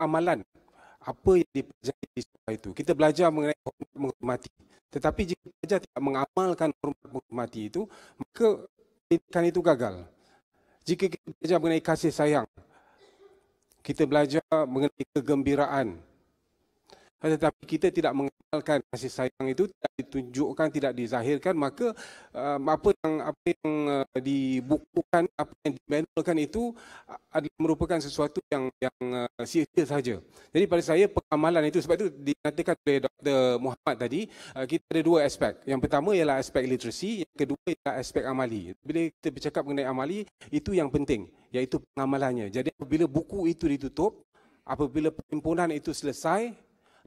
amalan apa yang dipelajari di sekolah itu. Kita belajar mengenai hormat menghormati. Tetapi jika pelajar tidak mengamalkan hormat menghormati itu, maka pendidikan itu gagal. Jika kita belajar mengenai kasih sayang, kita belajar mengenai kegembiraan, tetapi kita tidak mengenalkan kasih sayang itu tidak ditunjukkan tidak dizahirkan maka um, apa yang apa yang uh, dibukukan apa yang dimenulkan itu uh, adalah merupakan sesuatu yang yang uh, sia saja jadi pada saya pengamalan itu sebab itu dinyatakan oleh Dr Muhammad tadi uh, kita ada dua aspek yang pertama ialah aspek literasi yang kedua ialah aspek amali bila kita bercakap mengenai amali itu yang penting iaitu pengamalannya jadi apabila buku itu ditutup apabila perhimpunan itu selesai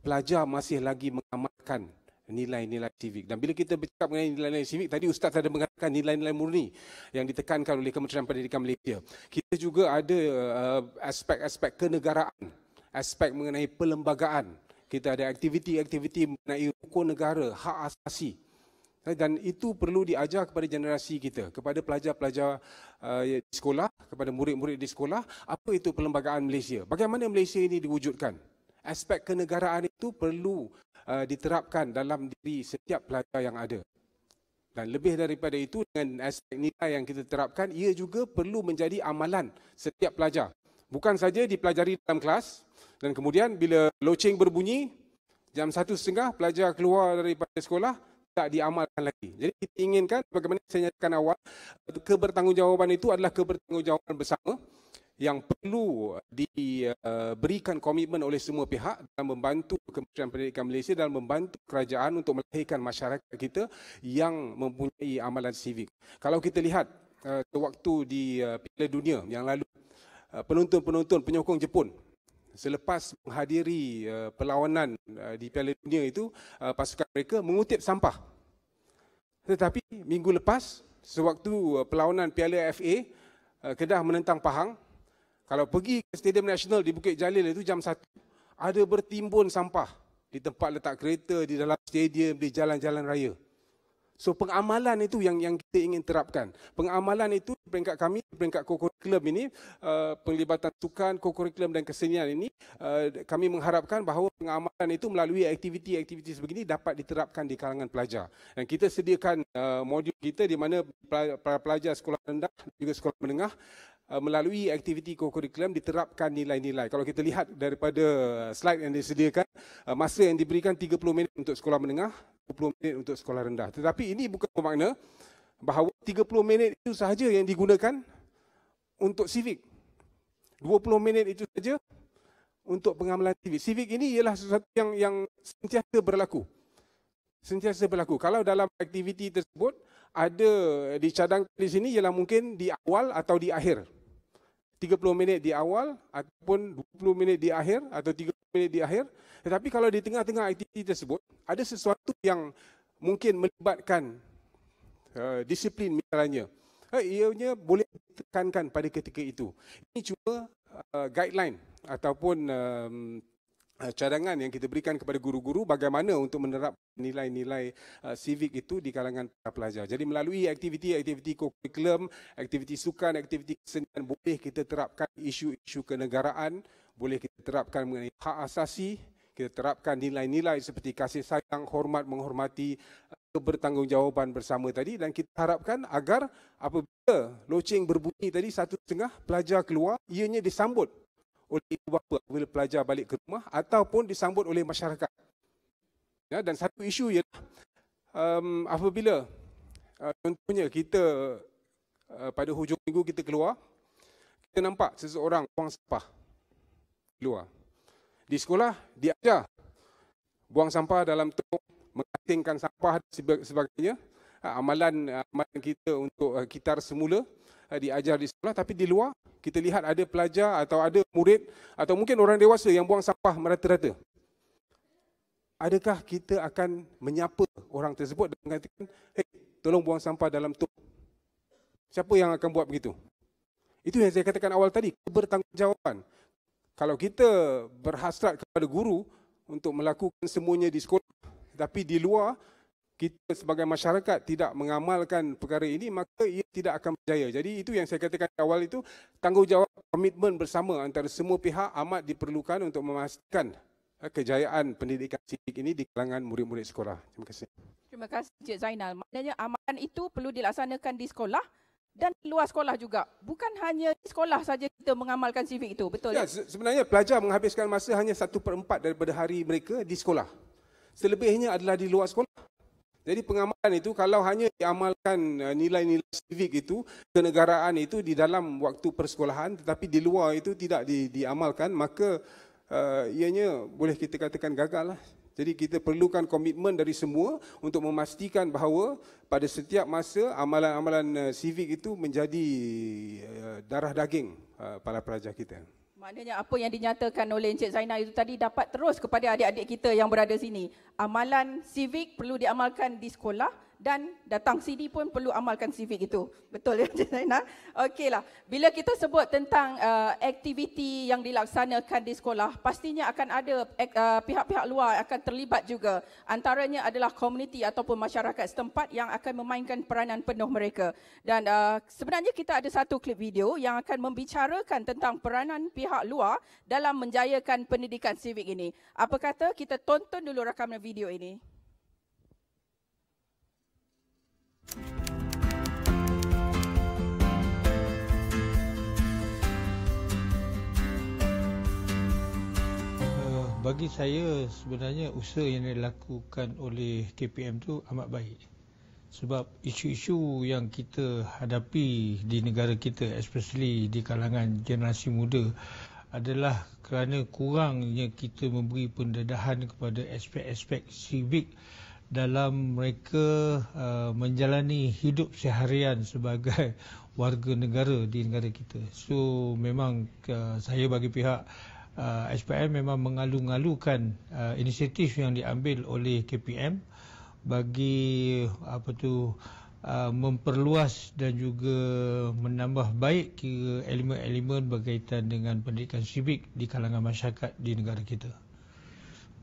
pelajar masih lagi mengamalkan nilai-nilai sivik. Dan bila kita bercakap mengenai nilai-nilai sivik, tadi Ustaz ada mengatakan nilai-nilai murni yang ditekankan oleh Kementerian Pendidikan Malaysia. Kita juga ada eh, aspek-aspek uh, kenegaraan, aspek mengenai pelembagaan. Kita ada aktiviti-aktiviti mengenai rukun negara, hak asasi. Eh, dan itu perlu diajar kepada generasi kita, kepada pelajar-pelajar uh, di sekolah, kepada murid-murid di sekolah, apa itu pelembagaan Malaysia. Bagaimana Malaysia ini diwujudkan? aspek kenegaraan itu perlu uh, diterapkan dalam diri setiap pelajar yang ada. Dan lebih daripada itu dengan aspek nilai yang kita terapkan, ia juga perlu menjadi amalan setiap pelajar. Bukan saja dipelajari dalam kelas dan kemudian bila loceng berbunyi, jam satu setengah pelajar keluar daripada sekolah, tak diamalkan lagi. Jadi kita inginkan bagaimana saya nyatakan awal, kebertanggungjawaban itu adalah kebertanggungjawaban bersama yang perlu eh, diberikan eh, komitmen oleh semua pihak dalam membantu Kementerian Pendidikan Malaysia dalam membantu kerajaan untuk melahirkan masyarakat kita yang mempunyai amalan sivik. Kalau kita lihat eh, waktu di Piala Dunia yang lalu, penonton-penonton penyokong Jepun selepas menghadiri perlawanan di Piala Dunia itu, pasukan mereka mengutip sampah. Tetapi minggu lepas, sewaktu perlawanan Piala FA, Kedah menentang Pahang, kalau pergi ke Stadium Nasional di Bukit Jalil itu jam 1, ada bertimbun sampah di tempat letak kereta, di dalam stadium, di jalan-jalan raya. So pengamalan itu yang yang kita ingin terapkan. Pengamalan itu di peringkat kami, di peringkat kokurikulum ini, uh, penglibatan sukan, kokurikulum dan kesenian ini, uh, kami mengharapkan bahawa pengamalan itu melalui aktiviti-aktiviti sebegini dapat diterapkan di kalangan pelajar. Dan kita sediakan uh, modul kita di mana para pelajar sekolah rendah juga sekolah menengah Uh, melalui aktiviti kurikulum diterapkan nilai-nilai. Kalau kita lihat daripada uh, slide yang disediakan, uh, masa yang diberikan 30 minit untuk sekolah menengah, 20 minit untuk sekolah rendah. Tetapi ini bukan bermakna bahawa 30 minit itu sahaja yang digunakan untuk civic. 20 minit itu sahaja untuk pengamalan civic. Civic ini ialah sesuatu yang yang sentiasa berlaku. Sentiasa berlaku. Kalau dalam aktiviti tersebut, ada eh, dicadangkan di sini ialah mungkin di awal atau di akhir. 30 minit di awal ataupun 20 minit di akhir atau 30 minit di akhir. Tetapi kalau di tengah-tengah aktiviti tersebut, ada sesuatu yang mungkin melibatkan uh, disiplin misalnya. Uh, ianya boleh ditekankan pada ketika itu. Ini cuma uh, guideline ataupun uh, Eh, cadangan yang kita berikan kepada guru-guru bagaimana untuk menerap nilai-nilai eh, civic -nilai, itu di kalangan para pelajar. Jadi melalui aktiviti-aktiviti kurikulum, aktiviti sukan, aktiviti kesenian boleh kita terapkan isu-isu kenegaraan, boleh kita terapkan mengenai hak asasi, kita terapkan nilai-nilai seperti kasih sayang, hormat, menghormati, eh, bertanggungjawaban bersama tadi dan kita harapkan agar apabila loceng berbunyi tadi satu setengah pelajar keluar, ianya disambut oleh ibu bapa apabila pelajar balik ke rumah ataupun disambut oleh masyarakat. Ya, dan satu isu ialah um, apabila uh, contohnya kita uh, pada hujung minggu kita keluar, kita nampak seseorang buang sampah keluar. Di sekolah, dia diajar buang sampah dalam tong, mengasingkan sampah dan sebagainya. Ha, amalan, amalan kita untuk uh, kitar semula. Eh, diajar di sekolah tapi di luar kita lihat ada pelajar atau ada murid atau mungkin orang dewasa yang buang sampah merata-rata. Adakah kita akan menyapa orang tersebut dan mengatakan, "Hei, eh, tolong buang sampah dalam tu." Siapa yang akan buat begitu? Itu yang saya katakan awal tadi, bertanggungjawaban. Kalau kita berhasrat kepada guru untuk melakukan semuanya di sekolah, tapi di luar kita sebagai masyarakat tidak mengamalkan perkara ini maka ia tidak akan berjaya. Jadi itu yang saya katakan di awal itu tanggungjawab komitmen bersama antara semua pihak amat diperlukan untuk memastikan eh, kejayaan pendidikan sivik ini di kalangan murid-murid sekolah. Terima kasih. Terima kasih Cik Zainal. Maknanya amalan itu perlu dilaksanakan di sekolah dan di luar sekolah juga. Bukan hanya di sekolah saja kita mengamalkan sivik itu, betul? Ya, ya? sebenarnya pelajar menghabiskan masa hanya satu per 4 daripada hari mereka di sekolah. Selebihnya adalah di luar sekolah. Jadi pengamalan itu kalau hanya diamalkan uh, nilai-nilai civik itu, kenegaraan itu di dalam waktu persekolahan tetapi di luar itu tidak di, diamalkan, maka uh, ianya boleh kita katakan gagal. Lah. Jadi kita perlukan komitmen dari semua untuk memastikan bahawa pada setiap masa amalan-amalan uh, civik itu menjadi uh, darah daging uh, para pelajar kita. Maknanya apa yang dinyatakan oleh Encik Zainal itu tadi dapat terus kepada adik-adik kita yang berada sini. Amalan civik perlu diamalkan di sekolah dan datang CD pun perlu amalkan civic itu. Betul ya, Encik Zainal? Okeylah. Bila kita sebut tentang uh, aktiviti yang dilaksanakan di sekolah, pastinya akan ada eh, uh, pihak-pihak luar akan terlibat juga. Antaranya adalah komuniti ataupun masyarakat setempat yang akan memainkan peranan penuh mereka. Dan uh, sebenarnya kita ada satu klip video yang akan membicarakan tentang peranan pihak luar dalam menjayakan pendidikan civic ini. Apa kata kita tonton dulu rakaman video Ini. bagi saya sebenarnya usaha yang dilakukan oleh KPM tu amat baik sebab isu-isu yang kita hadapi di negara kita especially di kalangan generasi muda adalah kerana kurangnya kita memberi pendedahan kepada aspek-aspek civik dalam mereka uh, menjalani hidup seharian sebagai warga negara di negara kita. So memang uh, saya bagi pihak uh, SPM memang mengalu-alukan uh, inisiatif yang diambil oleh KPM bagi apa tu uh, memperluas dan juga menambah baik kira elemen-elemen berkaitan dengan pendidikan sivik di kalangan masyarakat di negara kita.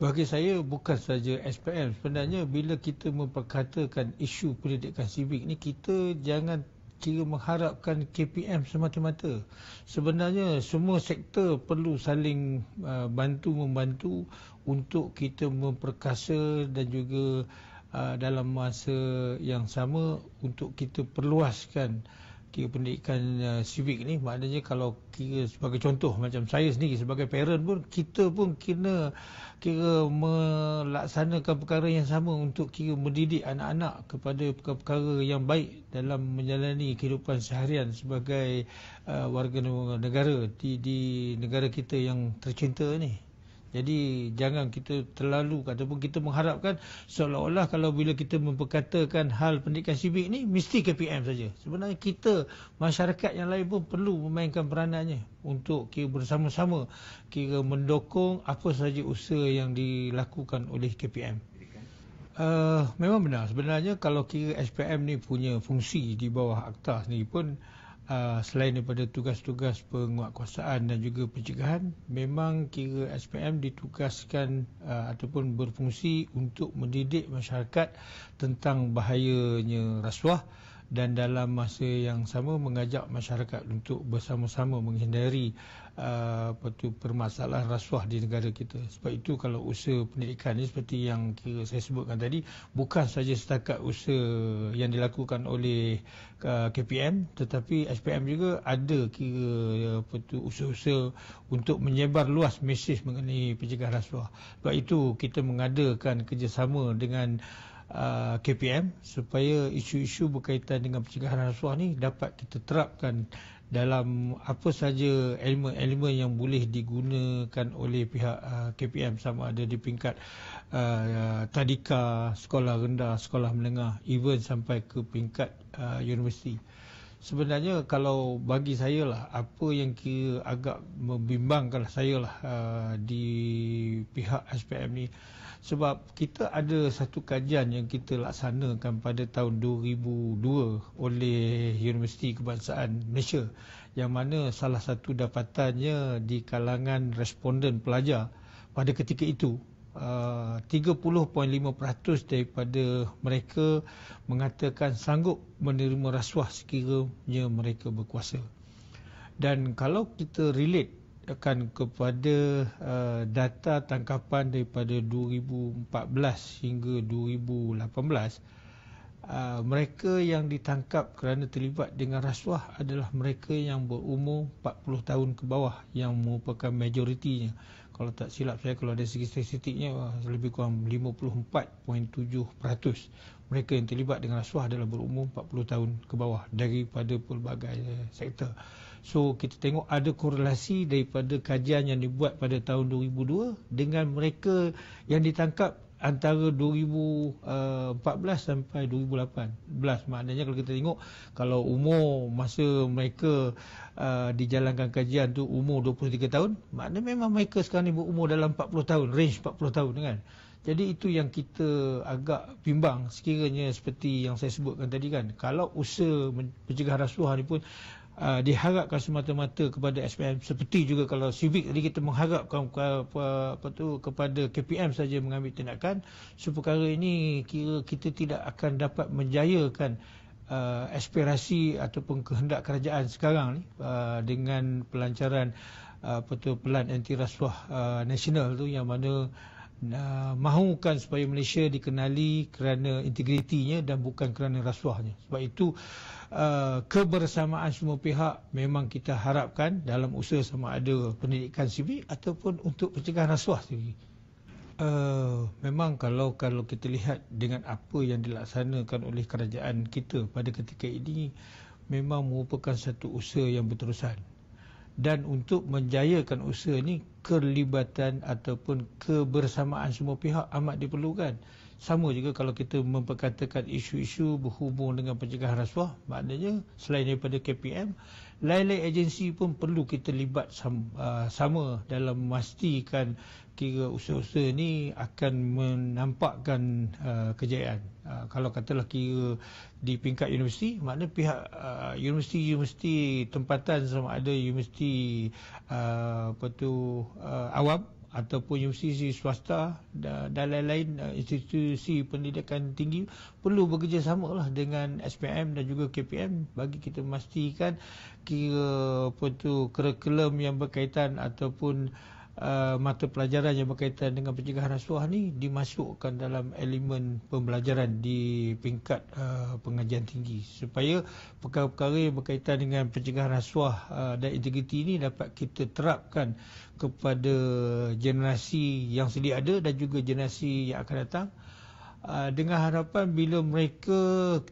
Bagi saya bukan saja SPM sebenarnya bila kita memperkatakan isu pendidikan sivik ni kita jangan kira mengharapkan KPM semata-mata. Sebenarnya semua sektor perlu saling uh, bantu membantu untuk kita memperkasa dan juga uh, dalam masa yang sama untuk kita perluaskan kira pendidikan uh, civic ni maknanya kalau kira sebagai contoh macam saya sendiri sebagai parent pun kita pun kena kira melaksanakan perkara yang sama untuk kira mendidik anak-anak kepada perkara-perkara yang baik dalam menjalani kehidupan seharian sebagai uh, warga negara di, di negara kita yang tercinta ni jadi jangan kita terlalu ataupun kita mengharapkan seolah-olah kalau bila kita memperkatakan hal pendidikan sibik ni mesti KPM saja. Sebenarnya kita masyarakat yang lain pun perlu memainkan peranannya untuk kira bersama-sama kira mendukung apa saja usaha yang dilakukan oleh KPM. Uh, eh, memang benar sebenarnya kalau kira SPM ni punya fungsi di bawah akta sendiri pun uh, Ah, selain daripada tugas-tugas penguatkuasaan dan juga pencegahan memang kira SPM ditugaskan ah, ataupun berfungsi untuk mendidik masyarakat tentang bahayanya rasuah dan dalam masa yang sama mengajak masyarakat untuk bersama-sama menghindari apa ah, tu permasalahan rasuah di negara kita. Sebab itu kalau usaha pendidikan ni seperti yang kira saya sebutkan tadi bukan saja setakat usaha yang dilakukan oleh ah, KPM tetapi SPM juga ada kira apa tu usaha-usaha untuk menyebar luas mesej mengenai pencegahan rasuah. Sebab itu kita mengadakan kerjasama dengan ah, KPM supaya isu-isu berkaitan dengan pencegahan rasuah ni dapat kita terapkan dalam apa saja elemen-elemen yang boleh digunakan oleh pihak uh, KPM sama ada di peringkat uh, tadika, sekolah rendah, sekolah menengah, even sampai ke peringkat uh, universiti. Sebenarnya kalau bagi saya lah apa yang kira agak membimbangkan saya lah uh, di pihak SPM ni sebab kita ada satu kajian yang kita laksanakan pada tahun 2002 oleh Universiti Kebangsaan Malaysia yang mana salah satu dapatannya di kalangan responden pelajar pada ketika itu 30.5% ah, daripada mereka mengatakan sanggup menerima rasuah sekiranya mereka berkuasa. Dan kalau kita relate berdasarkan kepada uh, data tangkapan daripada 2014 hingga 2018 uh, mereka yang ditangkap kerana terlibat dengan rasuah adalah mereka yang berumur 40 tahun ke bawah yang merupakan majoritinya kalau tak silap saya kalau ada segi statistiknya lebih kurang 54.7% mereka yang terlibat dengan rasuah adalah berumur 40 tahun ke bawah daripada pelbagai eh, sektor So kita tengok ada korelasi daripada kajian yang dibuat pada tahun 2002 dengan mereka yang ditangkap antara 2014 eh, sampai 2018. Maknanya kalau kita tengok kalau umur masa mereka uh, dijalankan kajian tu umur 23 tahun, maknanya memang mereka sekarang ni berumur dalam 40 tahun, range 40 tahun kan. Jadi itu yang kita agak bimbang sekiranya seperti yang saya sebutkan tadi kan. Kalau usaha pencegahan rasuah ni pun uh, diharapkan semata-mata kepada SPM seperti juga kalau civic tadi kita mengharapkan uh, apa tu kepada KPM saja mengambil tindakan supaya perkara ini kira kita tidak akan dapat menjayakan uh, aspirasi ataupun kehendak kerajaan sekarang ni uh, dengan pelancaran uh, apa tu pelan anti rasuah uh, nasional tu yang mana nah, mahukan supaya Malaysia dikenali kerana integritinya dan bukan kerana rasuahnya. Sebab itu uh, kebersamaan semua pihak memang kita harapkan dalam usaha sama ada pendidikan sivik ataupun untuk pencegahan rasuah sivik. Uh, memang kalau kalau kita lihat dengan apa yang dilaksanakan oleh kerajaan kita pada ketika ini memang merupakan satu usaha yang berterusan. Dan untuk menjayakan usaha ini Kerlibatan ataupun kebersamaan semua pihak amat diperlukan. Sama juga kalau kita memperkatakan isu-isu berhubung dengan pencegahan rasuah, maknanya selain daripada KPM, lain-lain agensi pun perlu kita libat uh, sama dalam memastikan kira usaha-usaha ini akan menampakkan uh, kejayaan. Uh, kalau katalah kira di peringkat universiti, makna pihak uh, universiti-universiti tempatan sama ada universiti uh, apa tu uh, awam ataupun universiti swasta dan lain-lain uh, institusi pendidikan tinggi perlu bekerjasama lah dengan SPM dan juga KPM bagi kita memastikan kira apa tu kurikulum yang berkaitan ataupun uh, Uh, mata pelajaran yang berkaitan dengan pencegahan rasuah ni dimasukkan dalam elemen pembelajaran di peringkat uh, pengajian tinggi supaya perkara-perkara yang berkaitan dengan pencegahan rasuah uh, dan integriti ini dapat kita terapkan kepada generasi yang sedia ada dan juga generasi yang akan datang uh, Ah, dengan harapan bila mereka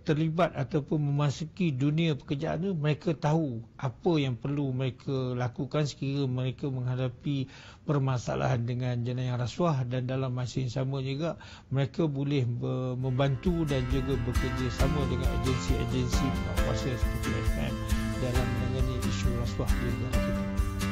terlibat ataupun memasuki dunia pekerjaan itu, mereka tahu apa yang perlu mereka lakukan sekiranya mereka menghadapi permasalahan dengan jenayah rasuah dan dalam masa yang sama juga mereka boleh membantu dan juga bekerja sama dengan agensi-agensi pengawasan seperti FM dalam menangani isu rasuah di negara kita.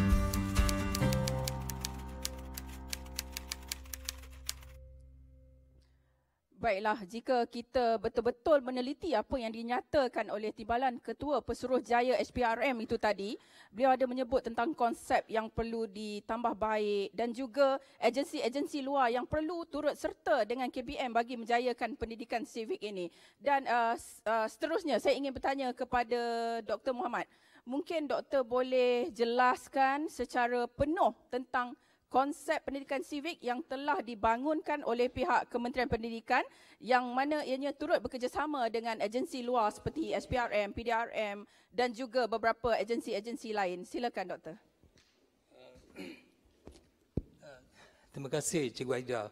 baiklah jika kita betul-betul meneliti apa yang dinyatakan oleh Timbalan Ketua Pesuruh Jaya SPRM itu tadi, beliau ada menyebut tentang konsep yang perlu ditambah baik dan juga agensi-agensi luar yang perlu turut serta dengan KBM bagi menjayakan pendidikan civik ini. Dan uh, uh, seterusnya saya ingin bertanya kepada Dr. Muhammad. Mungkin doktor boleh jelaskan secara penuh tentang konsep pendidikan Sivik yang telah dibangunkan oleh pihak Kementerian Pendidikan yang mana ianya turut bekerjasama dengan agensi luar seperti SPRM, PDRM dan juga beberapa agensi-agensi lain. Silakan doktor. Uh, uh, terima kasih Cikgu Aida.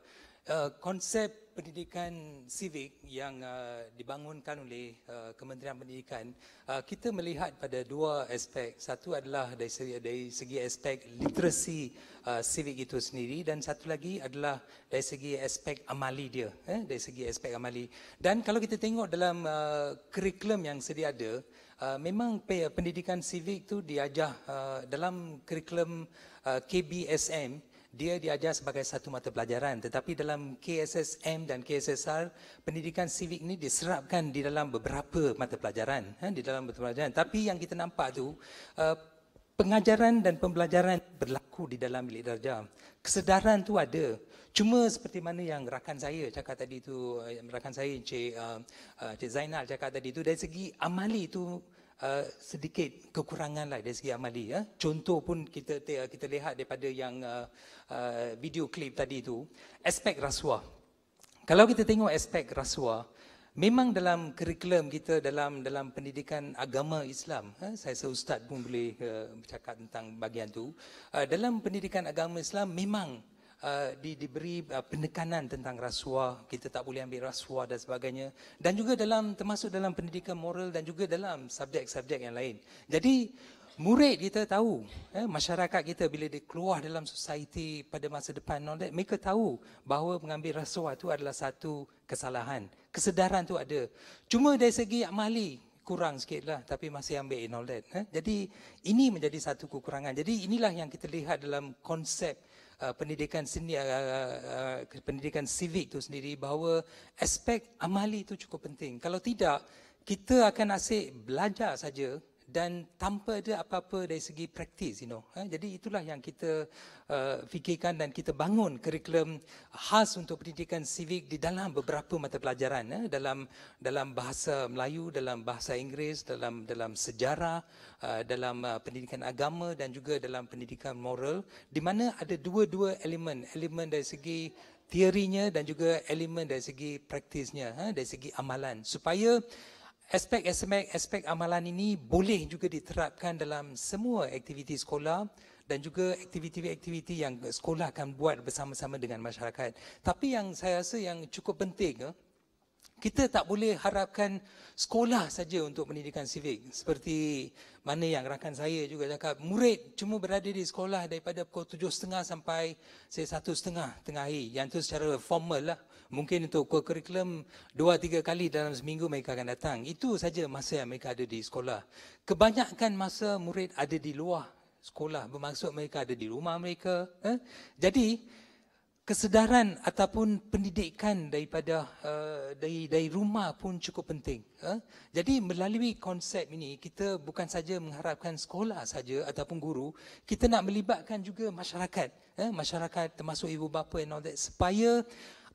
Uh, konsep pendidikan Sivik yang uh, dibangunkan oleh uh, Kementerian Pendidikan, uh, kita melihat pada dua aspek. Satu adalah dari segi, dari segi aspek literasi uh, itu sendiri dan satu lagi adalah dari segi aspek amali dia, eh, dari segi aspek amali. Dan kalau kita tengok dalam uh, kurikulum yang sedia ada, uh, memang pendidikan Sivik itu diajar uh, dalam kurikulum uh, KBSM dia diajar sebagai satu mata pelajaran tetapi dalam KSSM dan KSSR pendidikan civic ini diserapkan di dalam beberapa mata pelajaran ha, di dalam mata pelajaran tapi yang kita nampak tu uh, pengajaran dan pembelajaran berlaku di dalam bilik darjah kesedaran tu ada cuma seperti mana yang rakan saya cakap tadi tu eh, rakan saya Encik uh, uh, Encik Zainal cakap tadi tu dari segi amali tu Uh, sedikit kekurangan lah dari segi amali ya. Contoh pun kita uh, kita lihat daripada yang uh, uh, video klip tadi itu aspek rasuah. Kalau kita tengok aspek rasuah, memang dalam kurikulum kita dalam dalam pendidikan agama Islam, ha, saya seorang ustaz pun boleh uh, bercakap tentang bagian tu. Uh, dalam pendidikan agama Islam memang Uh, di, diberi uh, penekanan tentang rasuah kita tak boleh ambil rasuah dan sebagainya dan juga dalam termasuk dalam pendidikan moral dan juga dalam subjek-subjek yang lain jadi murid kita tahu eh, masyarakat kita bila dia keluar dalam society pada masa depan all that, mereka tahu bahawa mengambil rasuah itu adalah satu kesalahan kesedaran tu ada cuma dari segi amali kurang sikitlah tapi masih ambil in all that eh. jadi ini menjadi satu kekurangan jadi inilah yang kita lihat dalam konsep Uh, pendidikan seni uh, uh, uh pendidikan sivik itu sendiri bahawa aspek amali itu cukup penting. Kalau tidak kita akan asyik belajar saja dan tanpa ada apa-apa dari segi praktis you know ha, jadi itulah yang kita uh, fikirkan dan kita bangun kurikulum khas untuk pendidikan civic di dalam beberapa mata pelajaran ya, dalam dalam bahasa Melayu dalam bahasa Inggeris dalam dalam sejarah uh, dalam uh, pendidikan agama dan juga dalam pendidikan moral di mana ada dua-dua elemen elemen dari segi teorinya dan juga elemen dari segi praktisnya ha, dari segi amalan supaya aspek SMAC, aspek amalan ini boleh juga diterapkan dalam semua aktiviti sekolah dan juga aktiviti-aktiviti yang sekolah akan buat bersama-sama dengan masyarakat. Tapi yang saya rasa yang cukup penting, eh, kita tak boleh harapkan sekolah saja untuk pendidikan sivik. Seperti mana yang rakan saya juga cakap, murid cuma berada di sekolah daripada pukul 7.30 sampai 1.30 tengah hari. Yang itu secara formal lah mungkin untuk kurikulum dua tiga kali dalam seminggu mereka akan datang. Itu saja masa yang mereka ada di sekolah. Kebanyakan masa murid ada di luar sekolah bermaksud mereka ada di rumah mereka. Eh? Jadi kesedaran ataupun pendidikan daripada uh, dari dari rumah pun cukup penting. Eh? Jadi melalui konsep ini kita bukan saja mengharapkan sekolah saja ataupun guru, kita nak melibatkan juga masyarakat, eh? masyarakat termasuk ibu bapa and all that supaya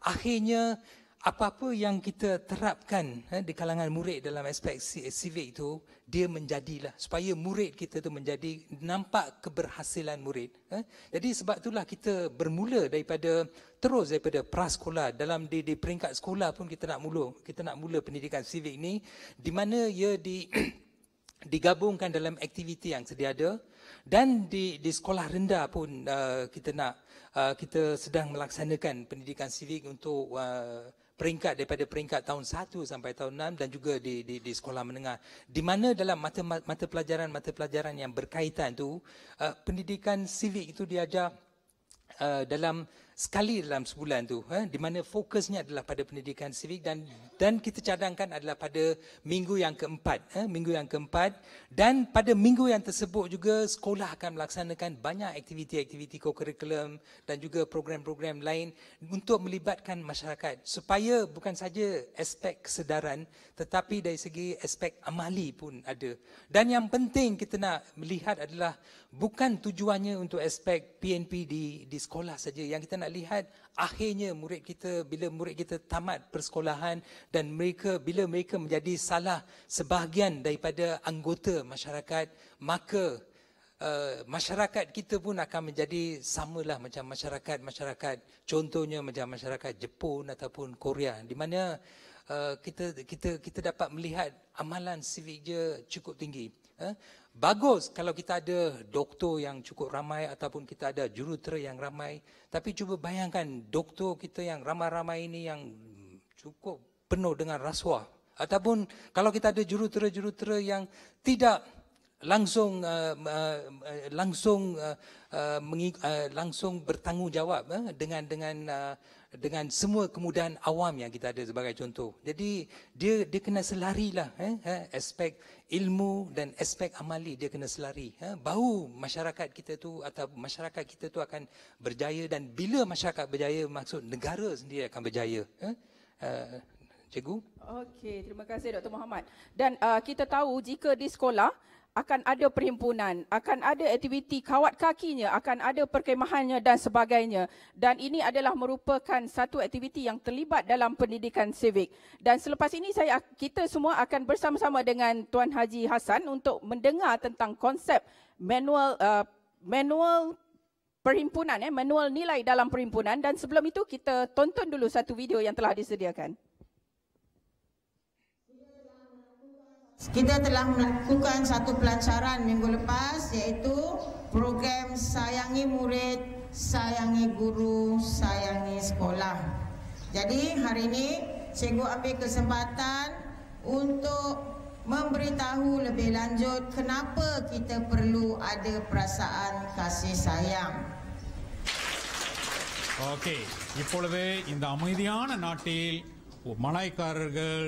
akhirnya apa-apa yang kita terapkan eh, di kalangan murid dalam aspek civic eh, itu dia menjadilah supaya murid kita tu menjadi nampak keberhasilan murid eh. jadi sebab itulah kita bermula daripada terus daripada prasekolah dalam di, di peringkat sekolah pun kita nak mula kita nak mula pendidikan civic ini di mana ia di digabungkan dalam aktiviti yang sedia ada dan di di sekolah rendah pun uh, kita nak Uh, kita sedang melaksanakan pendidikan sivik untuk uh, peringkat daripada peringkat tahun 1 sampai tahun 6 dan juga di, di, di sekolah menengah. Di mana dalam mata, mata pelajaran-mata pelajaran yang berkaitan itu, uh, pendidikan sivik itu diajar uh, dalam sekali dalam sebulan tu eh, di mana fokusnya adalah pada pendidikan civic dan dan kita cadangkan adalah pada minggu yang keempat eh, minggu yang keempat dan pada minggu yang tersebut juga sekolah akan melaksanakan banyak aktiviti-aktiviti kokurikulum dan juga program-program lain untuk melibatkan masyarakat supaya bukan saja aspek kesedaran tetapi dari segi aspek amali pun ada dan yang penting kita nak melihat adalah bukan tujuannya untuk aspek PNP di di sekolah saja yang kita nak dapat lihat akhirnya murid kita bila murid kita tamat persekolahan dan mereka bila mereka menjadi salah sebahagian daripada anggota masyarakat maka uh, masyarakat kita pun akan menjadi samalah macam masyarakat-masyarakat contohnya macam masyarakat Jepun ataupun Korea di mana uh, kita kita kita dapat melihat amalan civic je cukup tinggi eh? Bagus kalau kita ada doktor yang cukup ramai ataupun kita ada jurutera yang ramai. Tapi cuba bayangkan doktor kita yang ramai-ramai ini yang cukup penuh dengan rasuah. Ataupun kalau kita ada jurutera-jurutera yang tidak langsung uh, uh, langsung uh, uh, mengik- uh, langsung bertanggungjawab uh, dengan dengan uh, dengan semua kemudahan awam yang kita ada sebagai contoh. Jadi dia dia kena selari lah eh, eh, aspek ilmu dan aspek amali dia kena selari. Eh. Bahu masyarakat kita tu atau masyarakat kita tu akan berjaya dan bila masyarakat berjaya maksud negara sendiri akan berjaya. Eh. Uh, cikgu. Okey, terima kasih Dr. Muhammad. Dan uh, kita tahu jika di sekolah akan ada perhimpunan, akan ada aktiviti kawat kakinya, akan ada perkemahannya dan sebagainya. Dan ini adalah merupakan satu aktiviti yang terlibat dalam pendidikan sivik. Dan selepas ini saya kita semua akan bersama-sama dengan Tuan Haji Hasan untuk mendengar tentang konsep manual uh, manual perhimpunan eh manual nilai dalam perhimpunan dan sebelum itu kita tonton dulu satu video yang telah disediakan. Kita telah melakukan satu pelancaran minggu lepas yaitu program Sayangi Murid, Sayangi Guru, Sayangi Sekolah. Jadi hari ini cikgu ambil kesempatan untuk memberitahu lebih lanjut kenapa kita perlu ada perasaan kasih sayang. Okey, இப்பொழுது இந்த அமைதியான நாட்டில் மலைக்காரர்கள்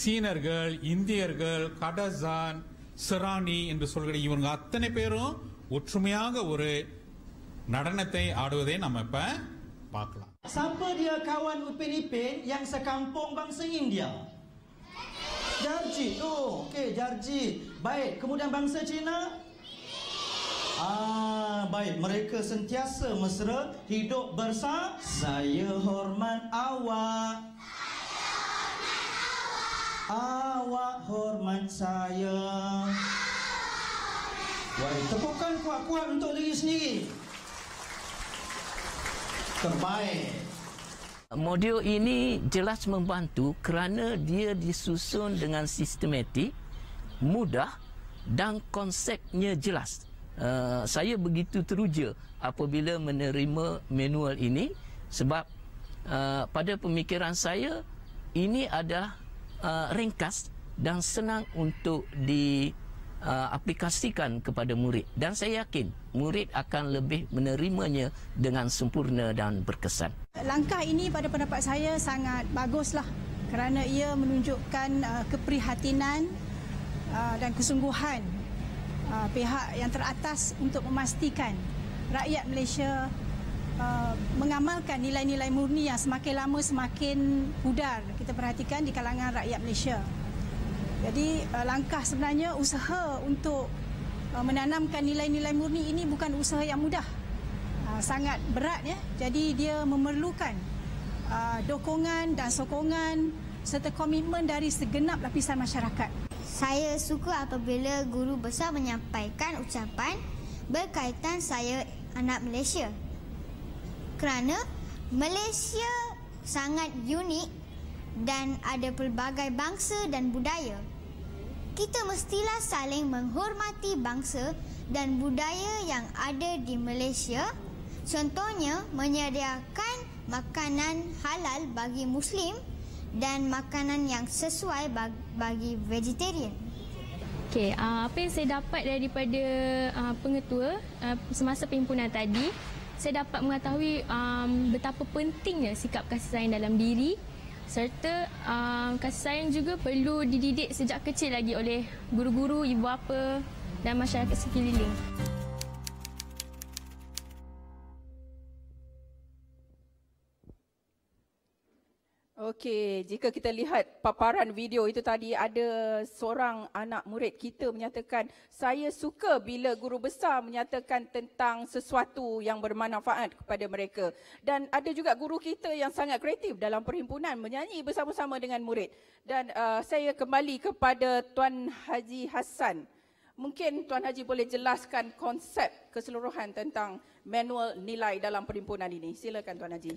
சீனர்கள் இந்தியர்கள் கடசான் சிராணி என்று சொல்கிற இவங்க அத்தனை பேரும் ஒற்றுமையாக ஒரு நடனத்தை ஆடுவதை நம்ம இப்ப பார்க்கலாம் Siapa dia kawan Upin Ipin yang sekampung bangsa India? Jarji tu. Oh, Okey, Jarji. Baik, kemudian bangsa Cina? Ah, baik. Mereka sentiasa mesra hidup bersama. Saya hormat awak awak hormat saya Wah, tepukan kuat-kuat untuk diri sendiri terbaik Modul ini jelas membantu kerana dia disusun dengan sistematik, mudah dan konsepnya jelas. Uh, saya begitu teruja apabila menerima manual ini sebab uh, pada pemikiran saya ini adalah uh, ringkas dan senang untuk diaplikasikan uh, kepada murid dan saya yakin murid akan lebih menerimanya dengan sempurna dan berkesan. Langkah ini pada pendapat saya sangat baguslah kerana ia menunjukkan uh, keprihatinan uh, dan kesungguhan uh, pihak yang teratas untuk memastikan rakyat Malaysia Uh, mengamalkan nilai-nilai murni yang semakin lama semakin pudar kita perhatikan di kalangan rakyat Malaysia. Jadi uh, langkah sebenarnya usaha untuk uh, menanamkan nilai-nilai murni ini bukan usaha yang mudah. Uh, sangat berat ya. Jadi dia memerlukan uh, dokongan dan sokongan serta komitmen dari segenap lapisan masyarakat. Saya suka apabila guru besar menyampaikan ucapan berkaitan saya anak Malaysia kerana Malaysia sangat unik dan ada pelbagai bangsa dan budaya. Kita mestilah saling menghormati bangsa dan budaya yang ada di Malaysia. Contohnya, menyediakan makanan halal bagi Muslim dan makanan yang sesuai bagi vegetarian. Okay, ah, apa yang saya dapat daripada ah, pengetua ah, semasa perhimpunan tadi, saya dapat mengetahui um, betapa pentingnya sikap kasih sayang dalam diri serta um, kasih sayang juga perlu dididik sejak kecil lagi oleh guru-guru, ibu bapa dan masyarakat sekeliling. Okey, jika kita lihat paparan video itu tadi ada seorang anak murid kita menyatakan saya suka bila guru besar menyatakan tentang sesuatu yang bermanfaat kepada mereka. Dan ada juga guru kita yang sangat kreatif dalam perhimpunan menyanyi bersama-sama dengan murid. Dan uh, saya kembali kepada Tuan Haji Hassan. Mungkin Tuan Haji boleh jelaskan konsep keseluruhan tentang manual nilai dalam perhimpunan ini. Silakan Tuan Haji.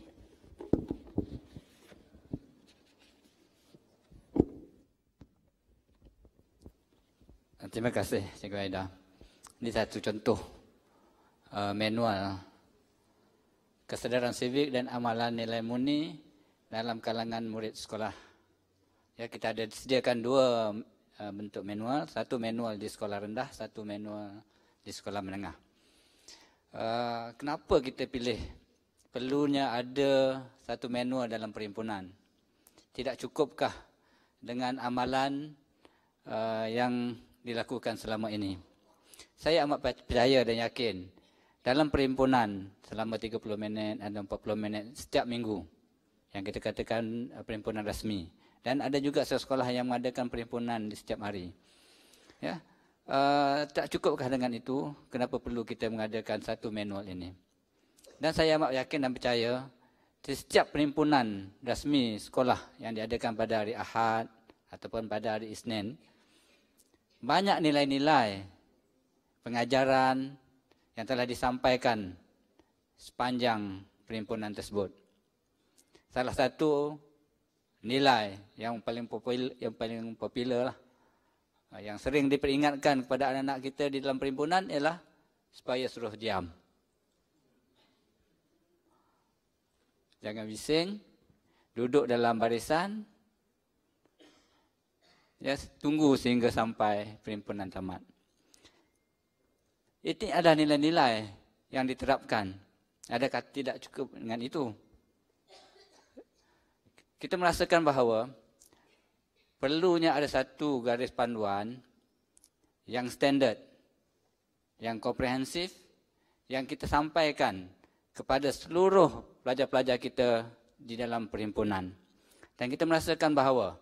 terima kasih Cikgu Aida. Ini satu contoh uh, manual kesedaran sivik dan amalan nilai murni dalam kalangan murid sekolah. Ya kita ada sediakan dua uh, bentuk manual, satu manual di sekolah rendah, satu manual di sekolah menengah. Uh, kenapa kita pilih perlunya ada satu manual dalam perhimpunan? Tidak cukupkah dengan amalan uh, yang dilakukan selama ini. Saya amat percaya dan yakin dalam perhimpunan selama 30 minit atau 40 minit setiap minggu yang kita katakan eh, perhimpunan rasmi dan ada juga sekolah yang mengadakan perhimpunan di setiap hari. Ya. Uh, tak cukupkah dengan itu kenapa perlu kita mengadakan satu manual ini? Dan saya amat yakin dan percaya di setiap perhimpunan rasmi sekolah yang diadakan pada hari Ahad ataupun pada hari Isnin banyak nilai-nilai pengajaran yang telah disampaikan sepanjang perhimpunan tersebut. Salah satu nilai yang paling popular, yang paling popular lah, yang sering diperingatkan kepada anak-anak kita di dalam perhimpunan ialah supaya suruh diam. Jangan bising, duduk dalam barisan, Ya, tunggu sehingga sampai perhimpunan tamat. Ini ada nilai-nilai yang diterapkan. Adakah tidak cukup dengan itu? Kita merasakan bahawa perlunya ada satu garis panduan yang standard, yang komprehensif, yang kita sampaikan kepada seluruh pelajar-pelajar kita di dalam perhimpunan. Dan kita merasakan bahawa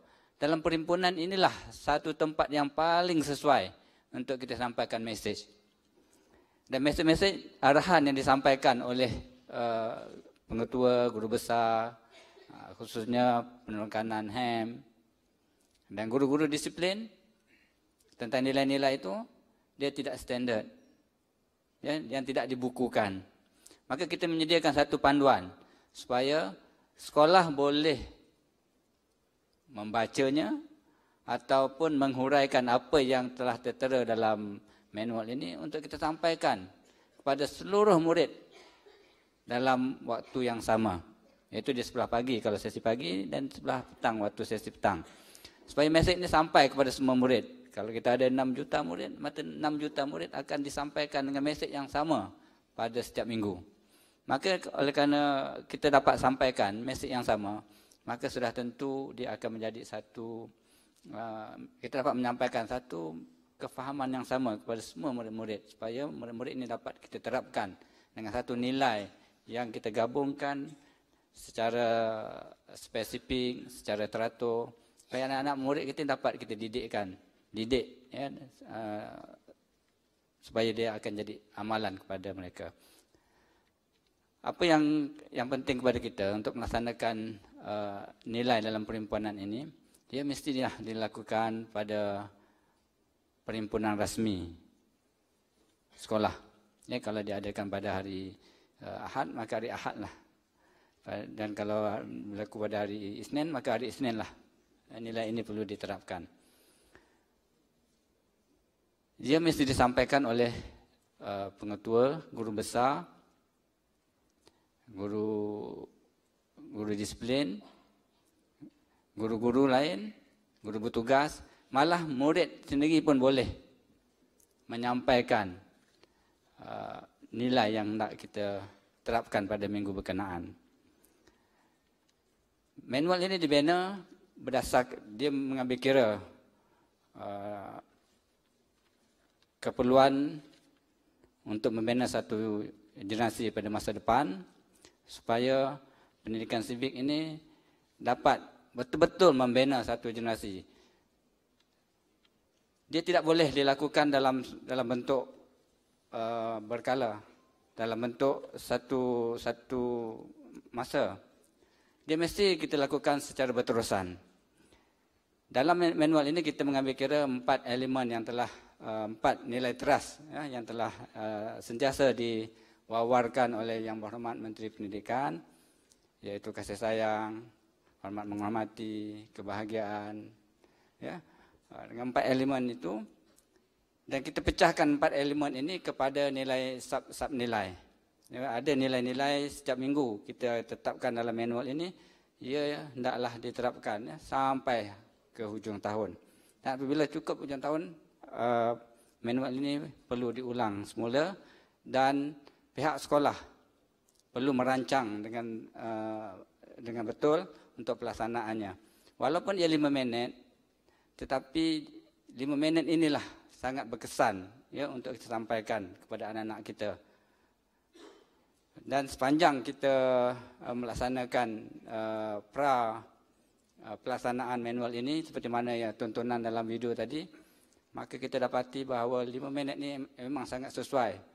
dalam perhimpunan inilah satu tempat yang paling sesuai untuk kita sampaikan mesej. Dan mesej-mesej arahan yang disampaikan oleh uh, pengetua, guru besar, uh, khususnya penerangkanan HEM, dan guru-guru disiplin tentang nilai-nilai itu, dia tidak standard. Ya, yang tidak dibukukan. Maka kita menyediakan satu panduan supaya sekolah boleh membacanya ataupun menghuraikan apa yang telah tertera dalam manual ini untuk kita sampaikan kepada seluruh murid dalam waktu yang sama. Iaitu di sebelah pagi kalau sesi pagi dan sebelah petang waktu sesi petang. Supaya mesej ini sampai kepada semua murid. Kalau kita ada 6 juta murid, maka 6 juta murid akan disampaikan dengan mesej yang sama pada setiap minggu. Maka oleh kerana kita dapat sampaikan mesej yang sama, maka sudah tentu dia akan menjadi satu uh, kita dapat menyampaikan satu kefahaman yang sama kepada semua murid-murid supaya murid-murid ini dapat kita terapkan dengan satu nilai yang kita gabungkan secara spesifik, secara teratur supaya anak-anak murid kita dapat kita didikkan, didik ya, uh, supaya dia akan jadi amalan kepada mereka. Apa yang yang penting kepada kita untuk melaksanakan Uh, nilai dalam perhimpunan ini, dia mesti dilakukan pada perhimpunan rasmi sekolah. Ya, kalau diadakan pada hari uh, Ahad, maka hari Ahad lah. Dan kalau berlaku pada hari Isnin, maka hari Isnin lah. Nilai ini perlu diterapkan. Dia mesti disampaikan oleh uh, pengetua, guru besar, guru guru disiplin, guru-guru lain, guru bertugas, malah murid sendiri pun boleh menyampaikan uh, nilai yang nak kita terapkan pada minggu berkenaan. Manual ini dibina berdasar dia mengambil kira uh, keperluan untuk membina satu generasi pada masa depan supaya pendidikan sivik ini dapat betul-betul membina satu generasi. Dia tidak boleh dilakukan dalam dalam bentuk uh, berkala, dalam bentuk satu satu masa. Dia mesti kita lakukan secara berterusan. Dalam manual ini kita mengambil kira empat elemen yang telah uh, empat nilai teras ya, yang telah uh, sentiasa diwawarkan oleh Yang Berhormat Menteri Pendidikan yaitu kasih sayang, hormat menghormati, kebahagiaan. Ya. Ah, dengan empat elemen itu dan kita pecahkan empat elemen ini kepada nilai sub sub nilai. Ya, ada nilai-nilai setiap minggu kita tetapkan dalam manual ini. Ia ya, hendaklah diterapkan ya, sampai ke hujung tahun. Dan apabila cukup hujung tahun, uh, manual ini perlu diulang semula dan pihak sekolah perlu merancang dengan uh, dengan betul untuk pelaksanaannya. Walaupun ia lima minit, tetapi lima minit inilah sangat berkesan ya untuk kita sampaikan kepada anak-anak kita. Dan sepanjang kita uh, melaksanakan uh, pra uh, pelaksanaan manual ini seperti mana ya tontonan dalam video tadi, maka kita dapati bahawa lima minit ini memang sangat sesuai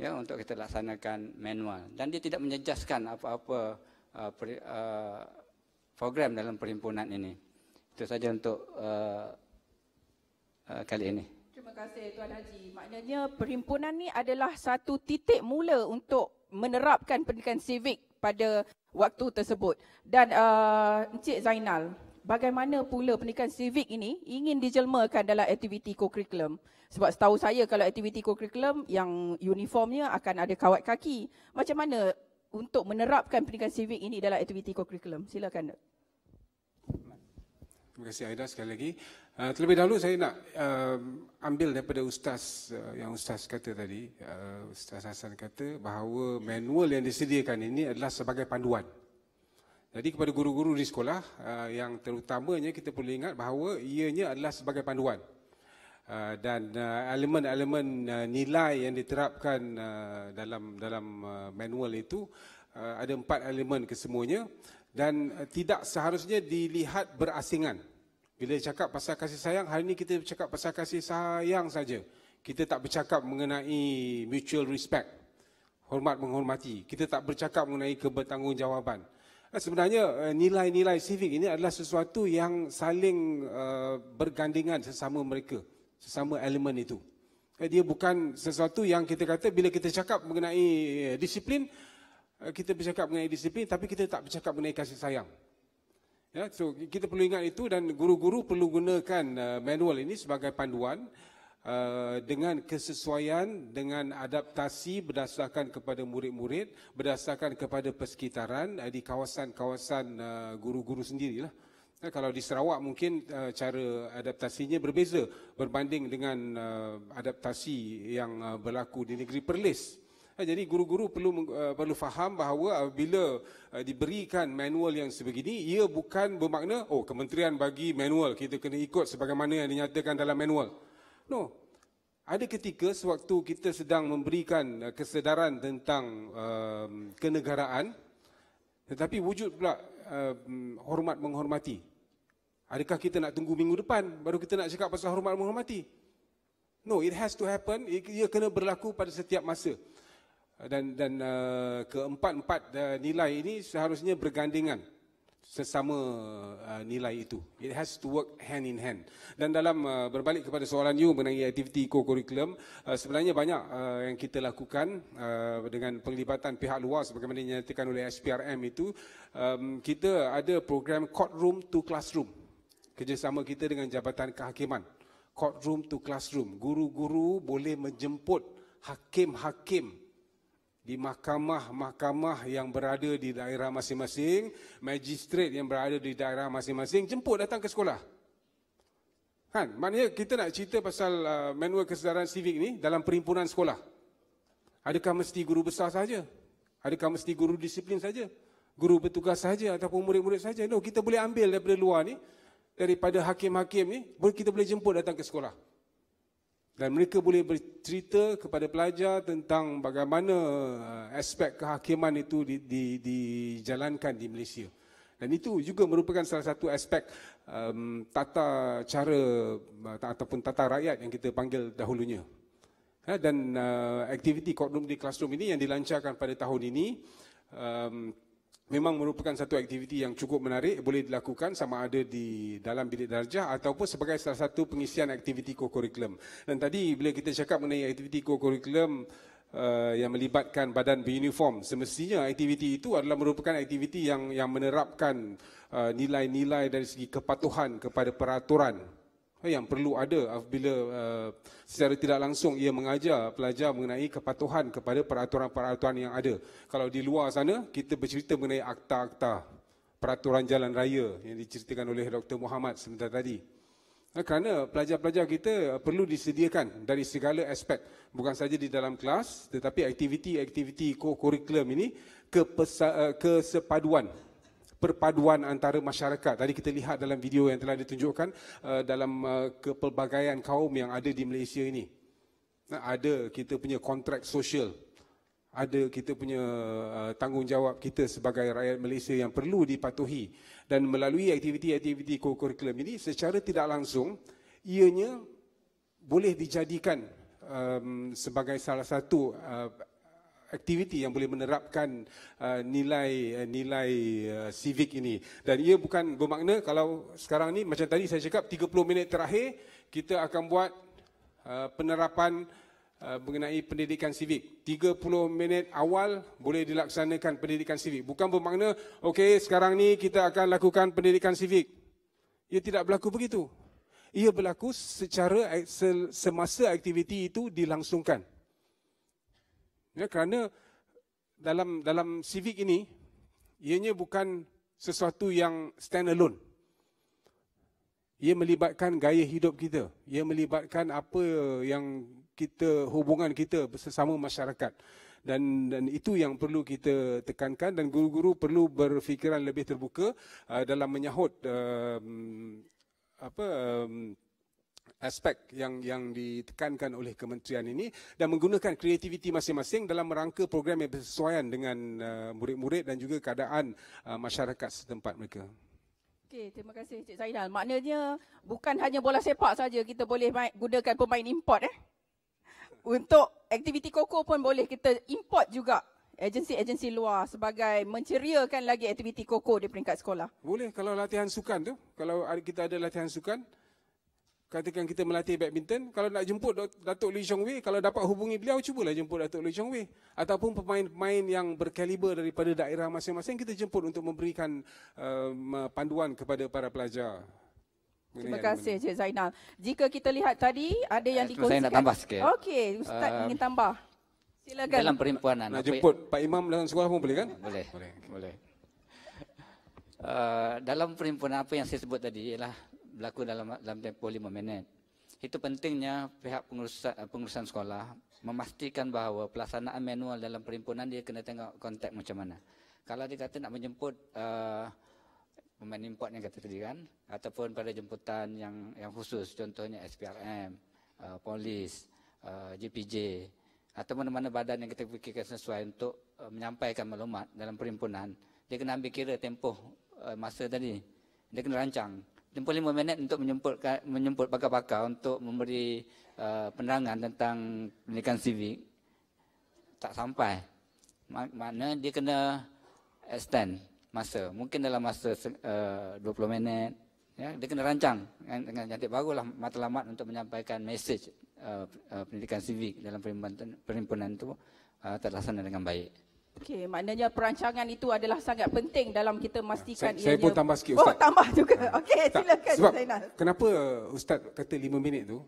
ya untuk kita laksanakan manual dan dia tidak menjejaskan apa-apa uh, uh, program dalam perhimpunan ini itu saja untuk uh, uh, kali ini terima kasih tuan haji maknanya perhimpunan ni adalah satu titik mula untuk menerapkan pendidikan sivik pada waktu tersebut dan uh, encik zainal bagaimana pula pendidikan civik ini ingin dijelmakan dalam aktiviti kurikulum sebab setahu saya kalau aktiviti kurikulum yang uniformnya akan ada kawat kaki macam mana untuk menerapkan pendidikan civik ini dalam aktiviti kurikulum silakan Terima kasih Aida sekali lagi uh, terlebih dahulu saya nak um, ambil daripada ustaz uh, yang ustaz kata tadi uh, ustaz Hassan kata bahawa manual yang disediakan ini adalah sebagai panduan jadi kepada guru-guru di sekolah uh, yang terutamanya kita perlu ingat bahawa ianya adalah sebagai panduan. Uh, dan uh, elemen-elemen nilai yang diterapkan dalam dalam manual itu ada empat elemen kesemuanya dan tidak seharusnya dilihat berasingan. Bila cakap pasal kasih sayang, hari ini kita bercakap pasal kasih sayang saja. Kita tak bercakap mengenai mutual respect, hormat menghormati. Kita tak bercakap mengenai kebertanggungjawaban. jawaban. Sebenarnya eh, nilai-nilai civic ini adalah sesuatu yang saling eh, bergandingan sesama mereka, sesama elemen itu. Eh, dia bukan sesuatu yang kita kata bila kita cakap mengenai disiplin, kita bercakap mengenai disiplin tapi kita tak bercakap mengenai kasih sayang. Ya, so kita perlu ingat itu dan guru-guru perlu gunakan manual ini sebagai panduan Uh, dengan kesesuaian dengan adaptasi berdasarkan kepada murid-murid berdasarkan kepada persekitaran uh, di kawasan-kawasan uh, guru-guru sendirilah uh, kalau di Sarawak mungkin uh, cara adaptasinya berbeza berbanding dengan uh, adaptasi yang uh, berlaku di negeri Perlis uh, jadi guru-guru perlu uh, perlu faham bahawa bila diberikan manual yang sebegini ia bukan bermakna oh kementerian bagi manual kita kena ikut sebagaimana yang dinyatakan dalam manual. No. Ada ketika sewaktu kita sedang memberikan uh, kesedaran tentang um, kenegaraan tetapi wujud pula um, hormat menghormati. Adakah kita nak tunggu minggu depan baru kita nak cakap pasal hormat menghormati? No, it has to happen. Ia kena berlaku pada setiap masa. Dan dan uh, keempat-empat uh, nilai ini seharusnya bergandingan sesama uh, nilai itu. It has to work hand in hand. Dan dalam uh, berbalik kepada soalan you mengenai aktiviti co-curriculum, uh, sebenarnya banyak uh, yang kita lakukan uh, dengan penglibatan pihak luar sebagaimana dinyatakan oleh SPRM itu, um, kita ada program courtroom to classroom. Kerjasama kita dengan Jabatan Kehakiman. Courtroom to classroom. Guru-guru boleh menjemput hakim-hakim di mahkamah-mahkamah yang berada di daerah masing-masing, magistrate yang berada di daerah masing-masing, jemput datang ke sekolah. Kan? Maknanya kita nak cerita pasal uh, manual kesedaran civik ni dalam perhimpunan sekolah. Adakah mesti guru besar saja? Adakah mesti guru disiplin saja? Guru bertugas saja ataupun murid-murid saja? No, kita boleh ambil daripada luar ni, daripada hakim-hakim ni, kita boleh jemput datang ke sekolah dan mereka boleh bercerita kepada pelajar tentang bagaimana uh, aspek kehakiman itu dijalankan di, di, di Malaysia. Dan itu juga merupakan salah satu aspek um, tata cara uh, ataupun tata rakyat yang kita panggil dahulunya. Ha, dan uh, aktiviti courtroom di classroom ini yang dilancarkan pada tahun ini um, memang merupakan satu aktiviti yang cukup menarik boleh dilakukan sama ada di dalam bilik darjah ataupun sebagai salah satu pengisian aktiviti kokurikulum. Dan tadi bila kita cakap mengenai aktiviti kokurikulum uh, eh, yang melibatkan badan beruniform, semestinya aktiviti itu adalah merupakan aktiviti yang yang menerapkan uh, nilai-nilai dari segi kepatuhan kepada peraturan yang perlu ada apabila uh, secara tidak langsung ia mengajar pelajar mengenai kepatuhan kepada peraturan-peraturan yang ada. Kalau di luar sana, kita bercerita mengenai akta-akta peraturan jalan raya yang diceritakan oleh Dr. Muhammad sebentar tadi. Uh, kerana pelajar-pelajar kita uh, perlu disediakan dari segala aspek, bukan saja di dalam kelas, tetapi aktiviti-aktiviti kurikulum ini kepesa- uh, kesepaduan perpaduan antara masyarakat. Tadi kita lihat dalam video yang telah ditunjukkan uh, dalam uh, kepelbagaian kaum yang ada di Malaysia ini. Nah, ha, ada kita punya kontrak sosial. Ada kita punya uh, tanggungjawab kita sebagai rakyat Malaysia yang perlu dipatuhi. Dan melalui aktiviti-aktiviti kurikulum ini secara tidak langsung ianya boleh dijadikan um, sebagai salah satu aktiviti yang boleh menerapkan nilai-nilai uh, uh, uh, civic ini dan ia bukan bermakna kalau sekarang ni macam tadi saya cakap 30 minit terakhir kita akan buat uh, penerapan uh, mengenai pendidikan civic 30 minit awal boleh dilaksanakan pendidikan civic bukan bermakna okey sekarang ni kita akan lakukan pendidikan civic ia tidak berlaku begitu ia berlaku secara semasa aktiviti itu dilangsungkan Ya, kerana dalam dalam civic ini ianya bukan sesuatu yang stand alone. Ia melibatkan gaya hidup kita. Ia melibatkan apa yang kita hubungan kita bersama masyarakat. Dan dan itu yang perlu kita tekankan dan guru-guru perlu berfikiran lebih terbuka uh, dalam menyahut uh, apa uh, aspek yang yang ditekankan oleh kementerian ini dan menggunakan kreativiti masing-masing dalam merangka program yang bersesuaian dengan uh, murid-murid dan juga keadaan uh, masyarakat setempat mereka. Okey, terima kasih Cik Zainal. Maknanya bukan hanya bola sepak saja kita boleh main, gunakan pemain import eh. Untuk aktiviti koko pun boleh kita import juga agensi-agensi luar sebagai menceriakan lagi aktiviti koko di peringkat sekolah. Boleh kalau latihan sukan tu, kalau kita ada latihan sukan katakan kita melatih badminton, kalau nak jemput Datuk Lee Chong Wei, kalau dapat hubungi beliau, cubalah jemput Datuk Lee Chong Wei. Ataupun pemain-pemain yang berkaliber daripada daerah masing-masing, kita jemput untuk memberikan uh, panduan kepada para pelajar. Mengenai Terima kasih Encik Zainal. Jika kita lihat tadi, ada yang uh, eh, dikongsikan. Saya nak tambah sikit. Okey, Ustaz uh, ingin tambah. Silakan. Dalam perhimpunan. Nak jemput ya? Pak Imam dalam sekolah pun boleh kan? Boleh. Boleh. boleh. Uh, dalam perhimpunan apa yang saya sebut tadi ialah berlaku dalam dalam tempoh lima minit. Itu pentingnya pihak pengurusan, eh, pengurusan sekolah memastikan bahawa pelaksanaan manual dalam perhimpunan dia kena tengok konteks macam mana. Kalau dia kata nak menjemput eh, pemain import yang kata tadi kan, ataupun pada jemputan yang yang khusus, contohnya SPRM, uh, eh, polis, uh, GPJ, atau mana-mana badan yang kita fikirkan sesuai untuk uh, menyampaikan maklumat dalam perhimpunan, dia kena ambil kira tempoh uh, masa tadi. Dia kena rancang tempoh lima minit untuk menyempur menyempur pakar-pakar untuk memberi uh, penerangan tentang pendidikan civic tak sampai mana dia kena extend masa mungkin dalam masa uh, 20 minit ya dia kena rancang kan, dengan cantik barulah matlamat untuk menyampaikan message uh, uh, pendidikan civic dalam perhimpunan perhimpunan itu uh, terlaksana dengan baik Okey, maknanya perancangan itu adalah sangat penting dalam kita memastikan saya, ianya. Saya pun tambah sikit oh, Ustaz. Oh, tambah juga. Okey, silakan Sebab Zainal. Kenapa Ustaz kata lima minit tu?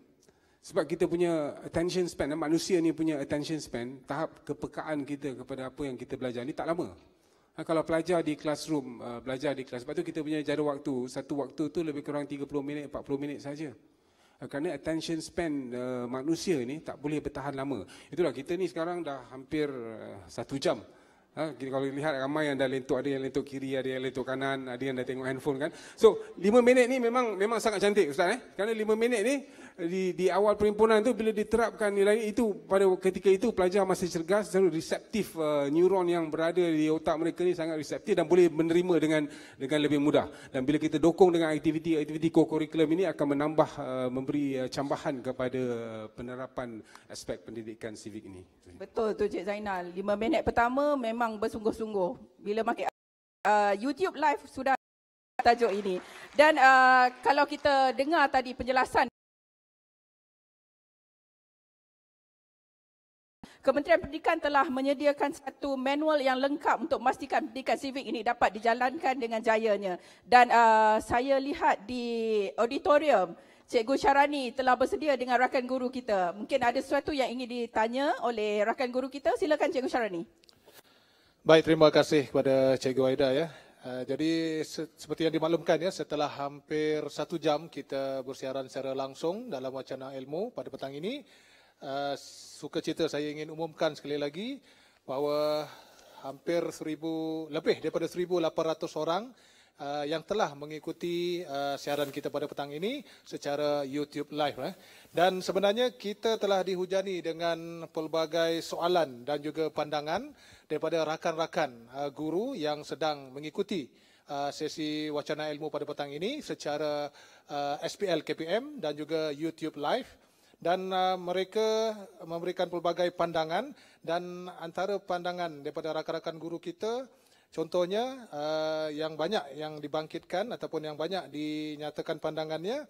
Sebab kita punya attention span, manusia ni punya attention span, tahap kepekaan kita kepada apa yang kita belajar ni tak lama. Ha, kalau pelajar di classroom, uh, belajar di kelas, sebab tu kita punya jadual waktu, satu waktu tu lebih kurang 30 minit, 40 minit saja. Eh, kerana attention span uh, manusia ni tak boleh bertahan lama. Itulah kita ni sekarang dah hampir uh, satu jam. Ha, kalau lihat ramai yang dah lentuk, ada yang lentuk kiri, ada yang lentuk kanan, ada yang dah tengok handphone kan. So, lima minit ni memang memang sangat cantik Ustaz eh. Kerana lima minit ni, di, di awal perhimpunan itu bila diterapkan nilai itu pada ketika itu pelajar masih cergas selalu reseptif uh, neuron yang berada di otak mereka ini sangat reseptif dan boleh menerima dengan dengan lebih mudah dan bila kita dokong dengan aktiviti-aktiviti co ini akan menambah uh, memberi uh, cambahan kepada penerapan aspek pendidikan sivik ini betul tu Cik Zainal 5 minit pertama memang bersungguh-sungguh bila makin uh, YouTube live sudah tajuk ini dan uh, kalau kita dengar tadi penjelasan Kementerian Pendidikan telah menyediakan satu manual yang lengkap untuk memastikan pendidikan sivik ini dapat dijalankan dengan jayanya. Dan uh, saya lihat di auditorium, Cikgu Syarani telah bersedia dengan rakan guru kita. Mungkin ada sesuatu yang ingin ditanya oleh rakan guru kita. Silakan Cikgu Syarani. Baik, terima kasih kepada Cikgu Aida ya. Uh, jadi se seperti yang dimaklumkan ya, setelah hampir satu jam kita bersiaran secara langsung dalam wacana ilmu pada petang ini, Eh, sukacita saya ingin umumkan sekali lagi bahawa hampir 1000 lebih daripada 1800 orang uh, yang telah mengikuti uh, siaran kita pada petang ini secara YouTube live eh. dan sebenarnya kita telah dihujani dengan pelbagai soalan dan juga pandangan daripada rakan-rakan uh, guru yang sedang mengikuti sesi wacana ilmu pada petang ini secara uh, SPL KPM dan juga YouTube live dan uh, mereka memberikan pelbagai pandangan dan antara pandangan daripada rakan-rakan guru kita contohnya uh, yang banyak yang dibangkitkan ataupun yang banyak dinyatakan pandangannya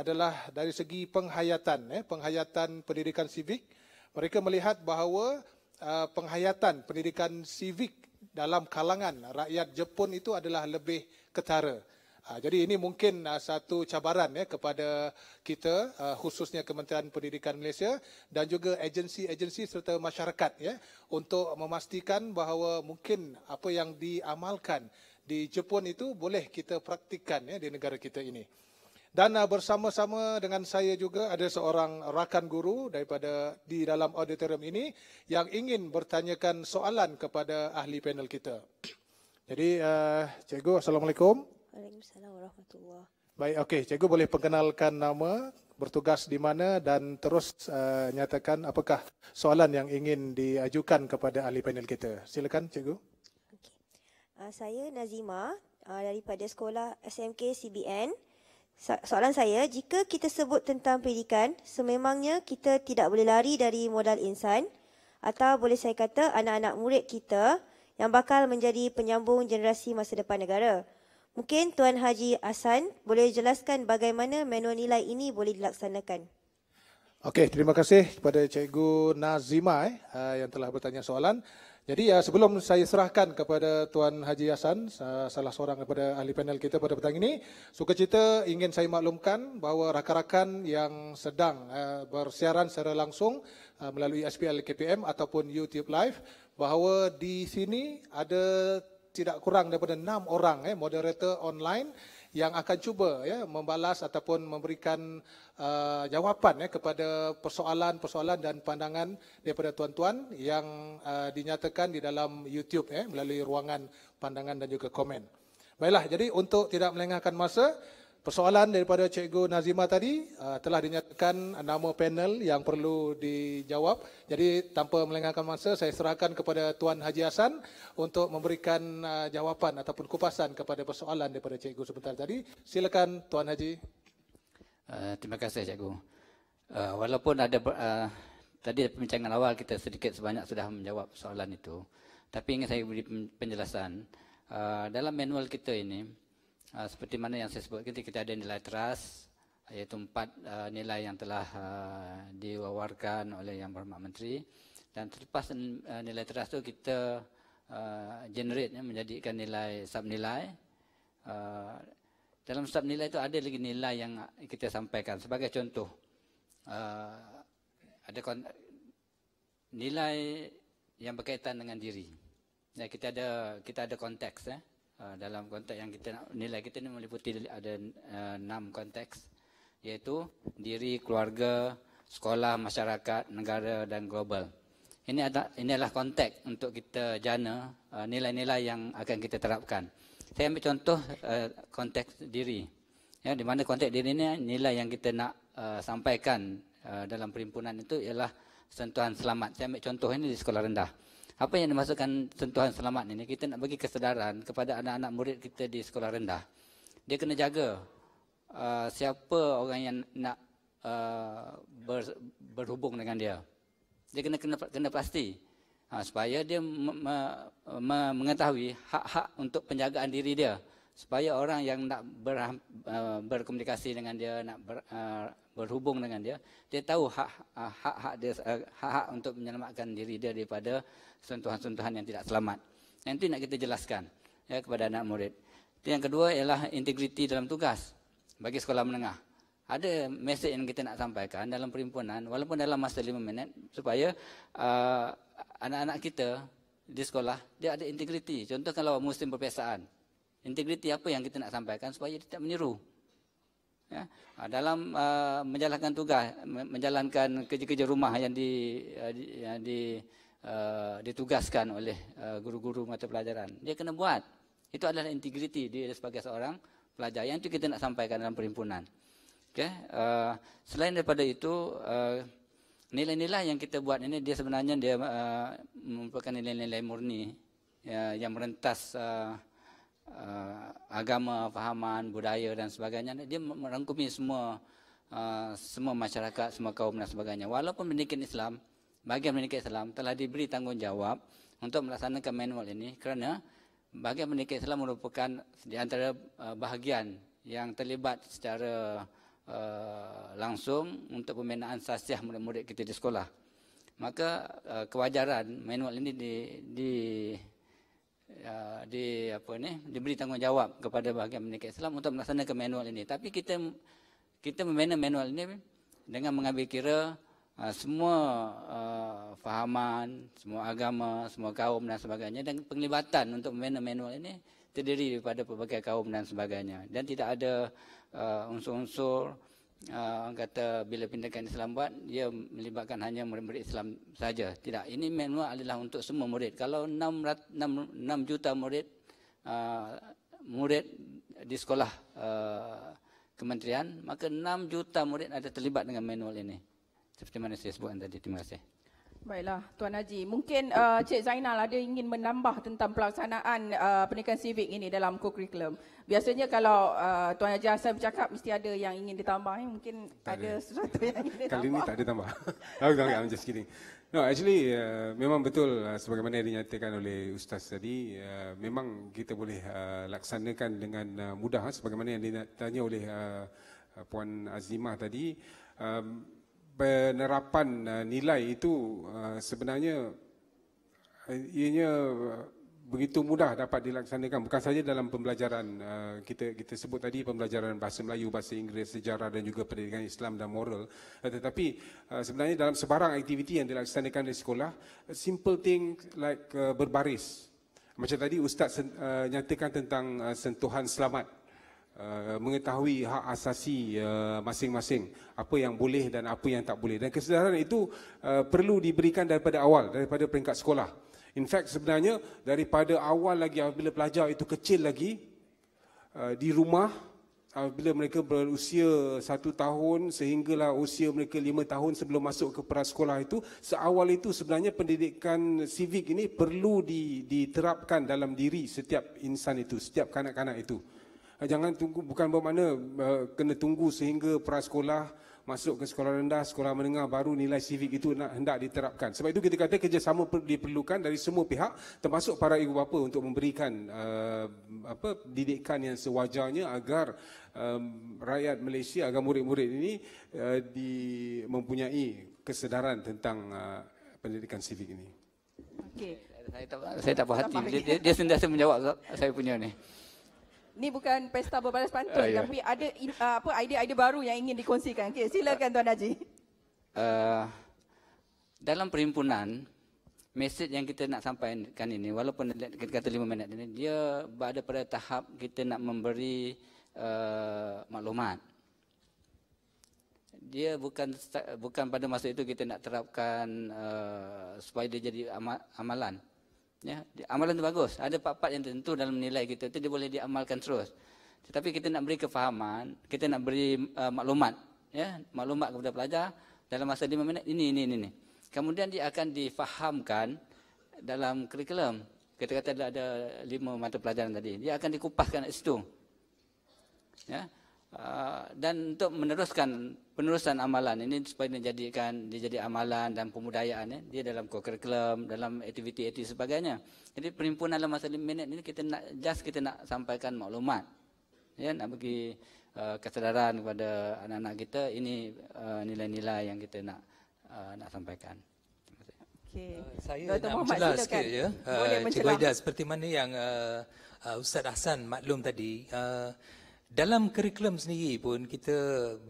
adalah dari segi penghayatan eh penghayatan pendidikan sivik mereka melihat bahawa uh, penghayatan pendidikan sivik dalam kalangan rakyat Jepun itu adalah lebih ketara Ah, jadi ini mungkin ah, satu cabaran ya kepada kita ah, khususnya Kementerian Pendidikan Malaysia dan juga agensi-agensi serta masyarakat ya untuk memastikan bahawa mungkin apa yang diamalkan di Jepun itu boleh kita praktikkan ya di negara kita ini. Dan bersama-sama dengan saya juga ada seorang rakan guru daripada di dalam auditorium ini yang ingin bertanyakan soalan kepada ahli panel kita. Jadi uh, cikgu assalamualaikum. Waalaikumsalam warahmatullahi Baik, okey. Cikgu boleh perkenalkan nama, bertugas di mana dan terus uh, nyatakan apakah soalan yang ingin diajukan kepada ahli panel kita. Silakan, cikgu. Okay. Uh, ah, saya Nazima uh, daripada sekolah SMK CBN. soalan saya, jika kita sebut tentang pendidikan, sememangnya kita tidak boleh lari dari modal insan atau boleh saya kata anak-anak murid kita yang bakal menjadi penyambung generasi masa depan negara. Mungkin Tuan Haji Hasan boleh jelaskan bagaimana manual nilai ini boleh dilaksanakan. Okey, terima kasih kepada Cikgu Nazima eh, ah, yang telah bertanya soalan. Jadi ya, sebelum saya serahkan kepada Tuan Haji Hasan, ah, salah seorang daripada ahli panel kita pada petang ini, suka cita ingin saya maklumkan bahawa rakan-rakan yang sedang bersiaran secara langsung melalui SPL KPM ataupun YouTube Live, bahawa di sini ada tidak kurang daripada enam orang ya, moderator online yang akan cuba ya, membalas ataupun memberikan uh, jawapan ya, kepada persoalan-persoalan dan pandangan daripada tuan-tuan yang uh, dinyatakan di dalam YouTube ya, melalui ruangan pandangan dan juga komen. Baiklah, jadi untuk tidak melengahkan masa, persoalan daripada Cikgu Nazima tadi uh, telah dinyatakan nama panel yang perlu dijawab. Jadi tanpa melengahkan masa, saya serahkan kepada Tuan Haji Hasan untuk memberikan uh, jawapan ataupun kupasan kepada persoalan daripada Cikgu sebentar tadi. Silakan Tuan Haji. Uh, terima kasih Cikgu. Uh, walaupun ada uh, tadi perbincangan awal kita sedikit sebanyak sudah menjawab soalan itu, tapi ingin saya beri penjelasan uh, dalam manual kita ini. Ah, seperti mana yang saya sebutkan, kita ada nilai teras, iaitu empat ah, nilai yang telah ah, diwawarkan oleh Yang Berhormat Menteri dan terlepas nilai teras itu kita generate ya, menjadikan nilai sub-nilai dalam sub-nilai itu ada lagi nilai yang kita sampaikan sebagai contoh ada nilai yang berkaitan dengan diri ya, kita ada kita ada konteks Eh. Ah, dalam konteks yang kita nak, nilai kita ni meliputi ada ah, enam uh, konteks iaitu diri, keluarga, sekolah, masyarakat, negara dan global. Ini adalah ini konteks untuk kita jana uh, nilai-nilai yang akan kita terapkan. Saya ambil contoh uh, konteks diri. Ya, di mana konteks diri ini nilai yang kita nak uh, sampaikan uh, dalam perhimpunan itu ialah sentuhan selamat. Saya ambil contoh ini di sekolah rendah. Apa yang dimasukkan sentuhan selamat ini? Kita nak bagi kesedaran kepada anak-anak murid kita di sekolah rendah. Dia kena jaga uh, siapa orang yang nak uh, ber, berhubung dengan dia. Dia kena kena, kena pasti. Ha, supaya dia me, me, me, mengetahui hak-hak untuk penjagaan diri dia supaya orang yang nak ber, uh, berkomunikasi dengan dia nak ber, uh, berhubung dengan dia dia tahu hak uh, hak hak dia uh, hak hak untuk menyelamatkan diri dia daripada sentuhan-sentuhan yang tidak selamat itu nak kita jelaskan ya kepada anak murid yang kedua ialah integriti dalam tugas bagi sekolah menengah ada mesej yang kita nak sampaikan dalam perhimpunan walaupun dalam masa lima minit supaya uh, anak-anak kita di sekolah dia ada integriti contoh kalau musim perpisahan Integriti apa yang kita nak sampaikan supaya dia tidak meniru. Ya. Ha, dalam uh, menjalankan tugas, menjalankan kerja-kerja rumah yang di, uh, yang di uh, ditugaskan oleh uh, guru-guru uh, mata pelajaran, dia kena buat. Itu adalah integriti dia sebagai seorang pelajar. Yang itu kita nak sampaikan dalam perhimpunan. Okay. Uh, selain daripada itu, uh, nilai-nilai yang kita buat ini dia sebenarnya dia uh, merupakan nilai-nilai murni uh, yang merentas uh, uh, agama, fahaman, budaya dan sebagainya. Dia merangkumi semua uh, semua masyarakat, semua kaum dan sebagainya. Walaupun pendidikan Islam, bagi pendidikan Islam telah diberi tanggungjawab untuk melaksanakan manual ini kerana bagi pendidikan Islam merupakan di antara uh, bahagian yang terlibat secara uh, langsung untuk pembinaan sasiah murid-murid kita di sekolah. Maka uh, kewajaran manual ini di, di Uh, di apa ni diberi tanggungjawab kepada bahagian pendidikan Islam untuk melaksanakan manual ini tapi kita kita membina manual ini dengan mengambil kira uh, semua uh, fahaman semua agama semua kaum dan sebagainya dan penglibatan untuk membina manual ini terdiri daripada pelbagai kaum dan sebagainya dan tidak ada uh, unsur-unsur uh, uh, orang kata bila pindahkan Islam buat, dia melibatkan hanya murid-murid Islam saja. Tidak, ini manual adalah untuk semua murid. Kalau 6, 6, 6 juta murid uh, murid di sekolah uh, kementerian, maka 6 juta murid ada terlibat dengan manual ini. Seperti mana saya sebutkan tadi. Terima kasih. Baiklah Tuan Haji, mungkin uh, Cik Zainal ada ingin menambah tentang pelaksanaan uh, pendidikan civik ini dalam kurikulum. Biasanya kalau uh, Tuan Haji Hassan bercakap mesti ada yang ingin ditambah, eh? mungkin tak ada. sesuatu yang ingin ditambah. Kali ini tak ada tambah. okay, okay, I'm just kidding. No, actually uh, memang betul uh, sebagaimana dinyatakan oleh Ustaz tadi, uh, memang kita boleh uh, laksanakan dengan uh, mudah uh, sebagaimana yang ditanya oleh uh, uh Puan Azimah tadi. Um, penerapan uh, nilai itu uh, sebenarnya uh, ianya uh, begitu mudah dapat dilaksanakan bukan saja dalam pembelajaran uh, kita kita sebut tadi pembelajaran bahasa Melayu bahasa Inggeris sejarah dan juga pendidikan Islam dan moral uh, tetapi uh, sebenarnya dalam sebarang aktiviti yang dilaksanakan di sekolah uh, simple thing like uh, berbaris macam tadi ustaz uh, nyatakan tentang uh, sentuhan selamat Uh, mengetahui hak asasi uh, masing-masing uh, apa yang boleh dan apa yang tak boleh dan kesedaran itu uh, perlu diberikan daripada awal daripada peringkat sekolah in fact sebenarnya daripada awal lagi apabila pelajar itu kecil lagi uh, di rumah apabila mereka berusia satu tahun sehinggalah usia mereka lima tahun sebelum masuk ke prasekolah itu seawal itu sebenarnya pendidikan sivik ini perlu diterapkan dalam diri setiap insan itu setiap kanak-kanak itu Eh, jangan tunggu bukan bermakna uh, eh, kena tunggu sehingga prasekolah masuk ke sekolah rendah, sekolah menengah baru nilai sivik itu nak hendak diterapkan. Sebab itu kita kata kerjasama per- diperlukan dari semua pihak termasuk para ibu bapa untuk memberikan uh, apa didikan yang sewajarnya agar uh, rakyat Malaysia agar murid-murid ini uh, di mempunyai kesedaran tentang uh, pendidikan sivik ini. Okay, Saya tak saya tak perhati. Dia dia, dia sentiasa menjawab saya punya ni. Ini bukan pesta berbalas pantun uh, ah, yeah. tapi ada uh, apa idea-idea baru yang ingin dikongsikan. Okey, silakan Tuan Haji. Uh, dalam perhimpunan mesej yang kita nak sampaikan ini walaupun kita kata lima minit ini dia berada pada tahap kita nak memberi uh, maklumat dia bukan bukan pada masa itu kita nak terapkan uh, supaya dia jadi amal, amalan Ya, amalan itu bagus. Ada pak-pak yang tentu dalam nilai kita itu dia boleh diamalkan terus. Tetapi kita nak beri kefahaman, kita nak beri uh, maklumat, ya, maklumat kepada pelajar dalam masa 5 minit ini ini ini. ini. Kemudian dia akan difahamkan dalam kurikulum. Kita kata ada lima mata pelajaran tadi. Dia akan dikupaskan di situ. Ya. Ah, dan untuk meneruskan penerusan amalan ini supaya dijadikan dia jadi amalan dan pemudayaan ya. dia dalam kurikulum dalam aktiviti-aktiviti sebagainya jadi perhimpunan dalam masa 5 minit ini kita nak just kita nak sampaikan maklumat ya nak bagi uh, ah, kesedaran kepada anak-anak kita ini ah, nilai-nilai uh, yang kita nak uh, nak sampaikan Okay. Uh, saya Dr. nak jelas sikit ya. Uh, Cikgu Ida, seperti mana yang uh, Ustaz Hassan maklum tadi, uh, dalam kurikulum sendiri pun kita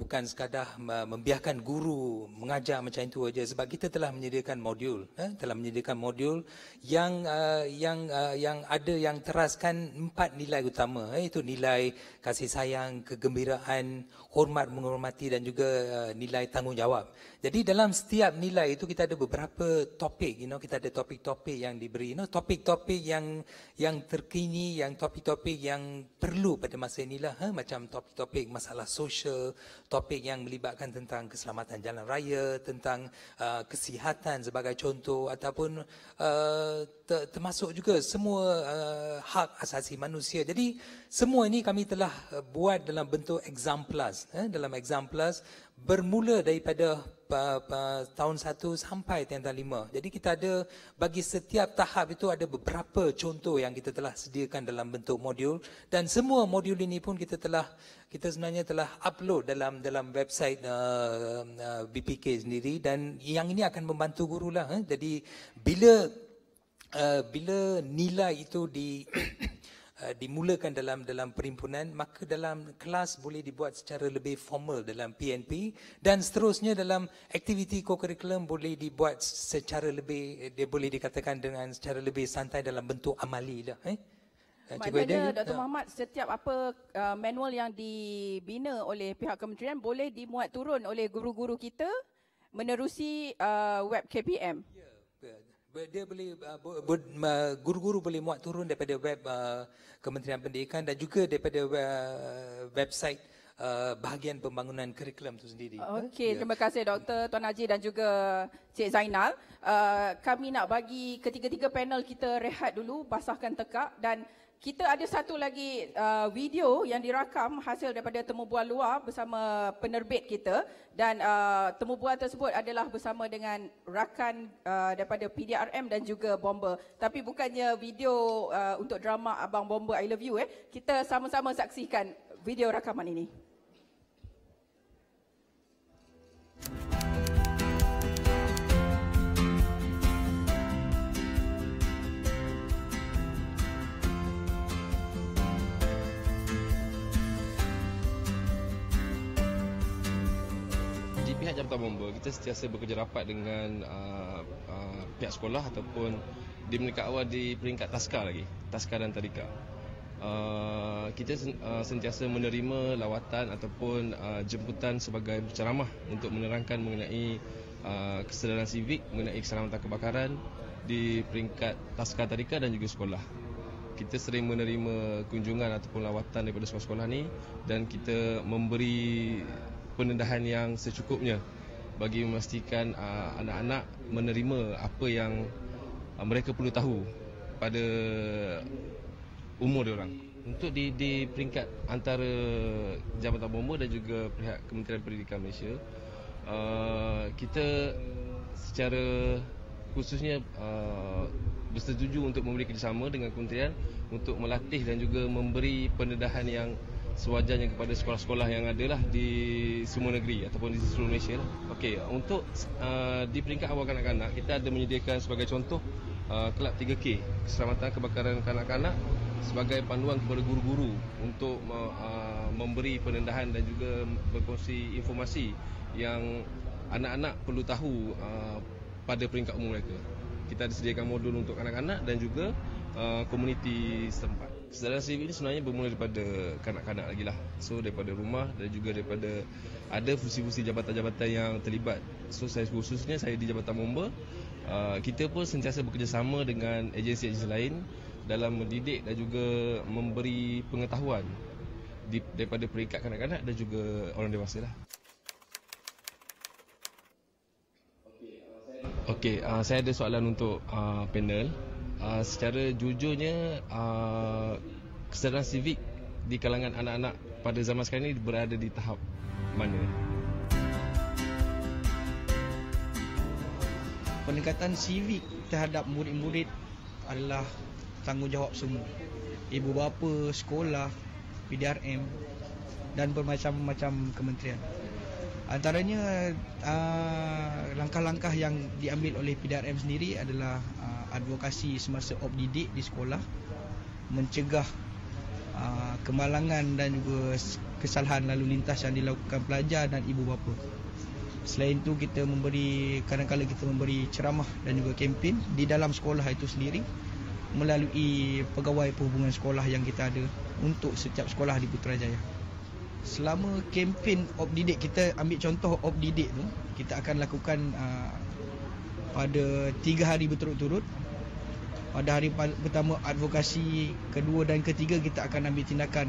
bukan sekadar membiarkan guru mengajar macam itu saja sebab kita telah menyediakan modul eh, telah menyediakan modul yang uh, yang uh, yang ada yang teraskan empat nilai utama eh, iaitu nilai kasih sayang, kegembiraan, hormat menghormati dan juga uh, nilai tanggungjawab. Jadi dalam setiap nilai itu kita ada beberapa topik you know kita ada topik-topik yang diberi you know topik-topik yang yang terkini yang topik-topik yang perlu pada masa inilah ha macam topik-topik masalah sosial, topik yang melibatkan tentang keselamatan jalan raya, tentang uh, kesihatan sebagai contoh ataupun uh, ter- termasuk juga semua uh, hak asasi manusia. Jadi semua ini kami telah uh, buat dalam bentuk exemplars, eh, dalam exemplars bermula daripada tahun 1 sampai tahun 5. Jadi kita ada bagi setiap tahap itu ada beberapa contoh yang kita telah sediakan dalam bentuk modul dan semua modul ini pun kita telah kita sebenarnya telah upload dalam dalam website uh, uh, BPK sendiri dan yang ini akan membantu guru lah. Eh. Jadi bila uh, bila nilai itu di Uh, dimulakan dalam dalam perhimpunan maka dalam kelas boleh dibuat secara lebih formal dalam PNP dan seterusnya dalam aktiviti kokurikulum boleh dibuat secara lebih eh, dia boleh dikatakan dengan secara lebih santai dalam bentuk amali dah eh, eh Maknanya Dr. Ya. Muhammad setiap apa uh, manual yang dibina oleh pihak kementerian boleh dimuat turun oleh guru-guru kita menerusi uh, web KPM. Ya dia boleh uh, guru-guru boleh muat turun daripada web uh, Kementerian Pendidikan dan juga daripada uh, website bahagian pembangunan kurikulum itu sendiri. Okey, yeah. terima kasih Dr. Tuan Haji dan juga Cik Zainal. kami nak bagi ketiga-tiga panel kita rehat dulu, basahkan tekak dan kita ada satu lagi uh, video yang dirakam hasil daripada temu temubual luar bersama penerbit kita dan uh, temubual tersebut adalah bersama dengan rakan uh, daripada PDRM dan juga Bomber. Tapi bukannya video uh, untuk drama Abang Bomber I Love You. Eh. Kita sama-sama saksikan video rakaman ini. Jabatan Bomba, kita sentiasa bekerja rapat dengan uh, uh, pihak sekolah ataupun di peringkat awal di peringkat taska lagi, taska dan tarika. Uh, kita uh, sentiasa menerima lawatan ataupun uh, jemputan sebagai berceramah untuk menerangkan mengenai uh, kesedaran sivik, mengenai keselamatan kebakaran di peringkat taska tarika dan juga sekolah. Kita sering menerima kunjungan ataupun lawatan daripada sekolah-sekolah ni dan kita memberi pendedahan yang secukupnya bagi memastikan uh, anak-anak menerima apa yang uh, mereka perlu tahu pada umur dia orang. Untuk di, di peringkat antara Jabatan Bomba dan juga pihak Kementerian Pendidikan Malaysia, uh, kita secara khususnya uh, bersetuju untuk memberi kerjasama dengan kementerian untuk melatih dan juga memberi pendedahan yang sewajarnya kepada sekolah-sekolah yang ada lah di semua negeri ataupun di seluruh Malaysia lah. Okey, untuk uh, di peringkat awal kanak-kanak, kita ada menyediakan sebagai contoh uh, kelab uh, 3K, keselamatan kebakaran kanak-kanak sebagai panduan kepada guru-guru untuk uh, memberi penendahan dan juga berkongsi informasi yang anak-anak perlu tahu uh, pada peringkat umum mereka. Kita ada sediakan modul untuk kanak-kanak dan juga uh, komuniti setempat. Saudara Sif ini sebenarnya bermula daripada kanak-kanak lagi lah. So daripada rumah dan juga daripada ada fungsi-fungsi jabatan-jabatan yang terlibat. So saya khususnya saya di Jabatan Bomba. Uh, kita pun sentiasa bekerjasama dengan agensi-agensi lain dalam mendidik dan juga memberi pengetahuan di, daripada peringkat kanak-kanak dan juga orang dewasa lah. Okay, uh, ah, saya ada soalan untuk uh, panel. Ah, secara jujurnya uh, kesedaran sivik di kalangan anak-anak pada zaman sekarang ini berada di tahap mana? Peningkatan sivik terhadap murid-murid adalah tanggungjawab semua. Ibu bapa, sekolah, PDRM dan bermacam-macam kementerian. Antaranya uh, langkah-langkah yang diambil oleh PDRM sendiri adalah uh, advokasi semasa opdidik di sekolah mencegah uh, kemalangan dan juga kesalahan lalu lintas yang dilakukan pelajar dan ibu bapa. Selain itu kita memberi kadang-kadang kita memberi ceramah dan juga kempen di dalam sekolah itu sendiri melalui pegawai perhubungan sekolah yang kita ada untuk setiap sekolah di Putrajaya. Hmm selama kempen opdidik kita ambil contoh opdidik tu kita akan lakukan uh, pada tiga hari berturut-turut pada hari pertama advokasi kedua dan ketiga kita akan ambil tindakan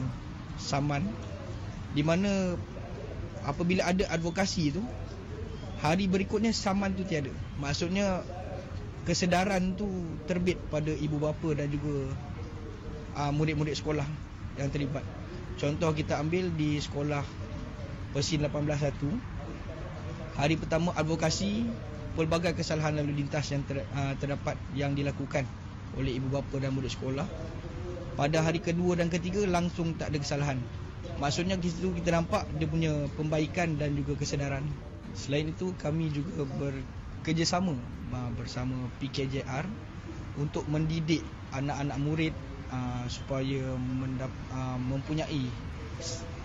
saman di mana apabila ada advokasi tu hari berikutnya saman tu tiada maksudnya kesedaran tu terbit pada ibu bapa dan juga uh, murid-murid sekolah yang terlibat Contoh kita ambil di sekolah Persin 18.1 Hari pertama advokasi pelbagai kesalahan lalu lintas yang ter, uh, terdapat yang dilakukan oleh ibu bapa dan murid sekolah pada hari kedua dan ketiga langsung tak ada kesalahan maksudnya di situ kita nampak dia punya pembaikan dan juga kesedaran selain itu kami juga bekerjasama ah, bersama PKJR untuk mendidik anak-anak murid uh, supaya mendap, uh, mempunyai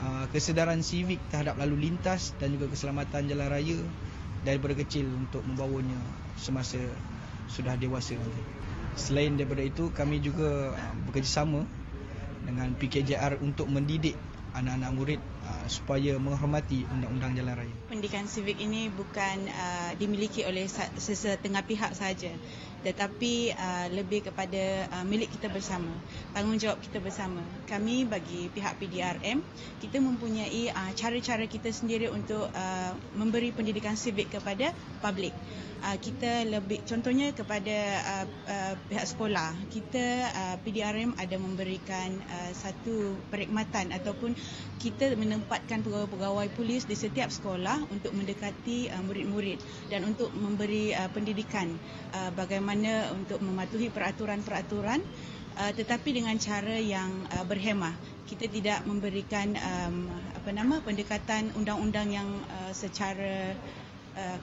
uh, kesedaran sivik terhadap lalu lintas dan juga keselamatan jalan raya daripada kecil untuk membawanya semasa sudah dewasa nanti. Selain daripada itu, kami juga bekerjasama dengan PKJR untuk mendidik anak-anak murid Ah, supaya menghormati undang-undang jalan raya. Pendidikan sivik ini bukan uh, dimiliki oleh sesetengah pihak saja tetapi uh, lebih kepada uh, milik kita bersama, tanggungjawab kita bersama. Kami bagi pihak PDRM, kita mempunyai uh, cara-cara kita sendiri untuk uh, memberi pendidikan sivik kepada publik. Uh, kita lebih contohnya kepada uh, uh, pihak sekolah. Kita uh, PDRM ada memberikan uh, satu perkhidmatan ataupun kita men- menempatkan pegawai-pegawai polis di setiap sekolah untuk mendekati uh, murid-murid dan untuk memberi uh, pendidikan uh, bagaimana untuk mematuhi peraturan-peraturan tetapi dengan cara yang berhemah kita tidak memberikan um, apa nama pendekatan undang-undang yang secara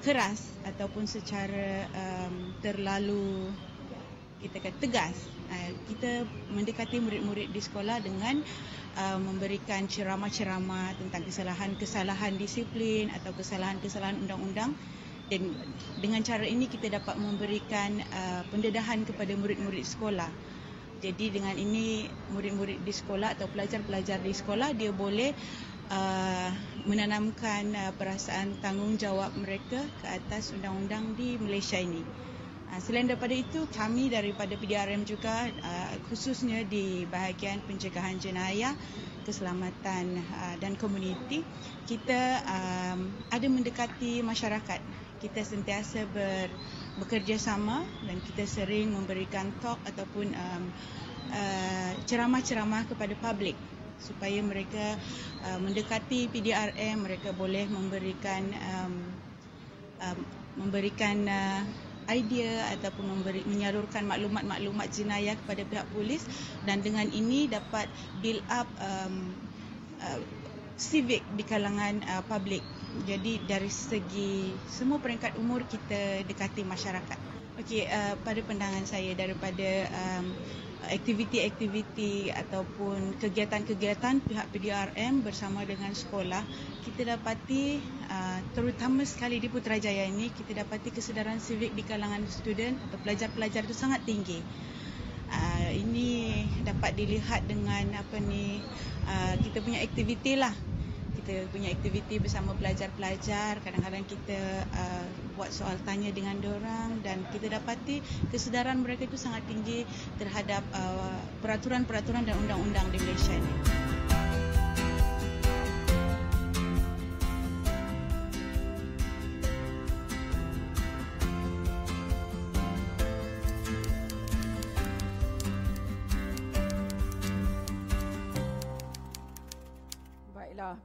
keras ataupun secara um, terlalu kita kata tegas Eh, kita mendekati murid-murid di sekolah dengan eh, memberikan ceramah-ceramah tentang kesalahan-kesalahan disiplin atau kesalahan-kesalahan undang-undang dan dengan cara ini kita dapat memberikan uh, pendedahan kepada murid-murid sekolah. Jadi dengan ini murid-murid di sekolah atau pelajar-pelajar di sekolah dia boleh menanamkan perasaan tanggungjawab mereka ke atas undang-undang di Malaysia ini. Ah, selain daripada itu, kami daripada PDRM juga ah, khususnya di bahagian pencegahan jenayah, keselamatan ah, dan komuniti, kita ada mendekati masyarakat. Kita sentiasa ber, bekerjasama dan kita sering memberikan talk ataupun ceramah-ceramah kepada publik supaya mereka mendekati PDRM, mereka boleh memberikan memberikan uh, idea ataupun memberi menyalurkan maklumat-maklumat jenayah kepada pihak polis dan dengan ini dapat build up um, uh, civic di kalangan uh, public. Jadi dari segi semua peringkat umur kita dekati masyarakat. Okey, uh, pada pandangan saya daripada um, aktiviti-aktiviti ataupun kegiatan-kegiatan pihak PDRM bersama dengan sekolah, kita dapati uh, Ah, terutama sekali di Putrajaya ini kita dapati kesedaran sivik di kalangan student atau pelajar-pelajar itu sangat tinggi. Ah, ini dapat dilihat dengan apa ni ah, kita punya aktiviti lah. Kita punya aktiviti bersama pelajar-pelajar. Kadang-kadang kita uh, buat soal tanya dengan orang dan kita dapati kesedaran mereka itu sangat tinggi terhadap peraturan-peraturan uh, dan undang-undang di Malaysia ini.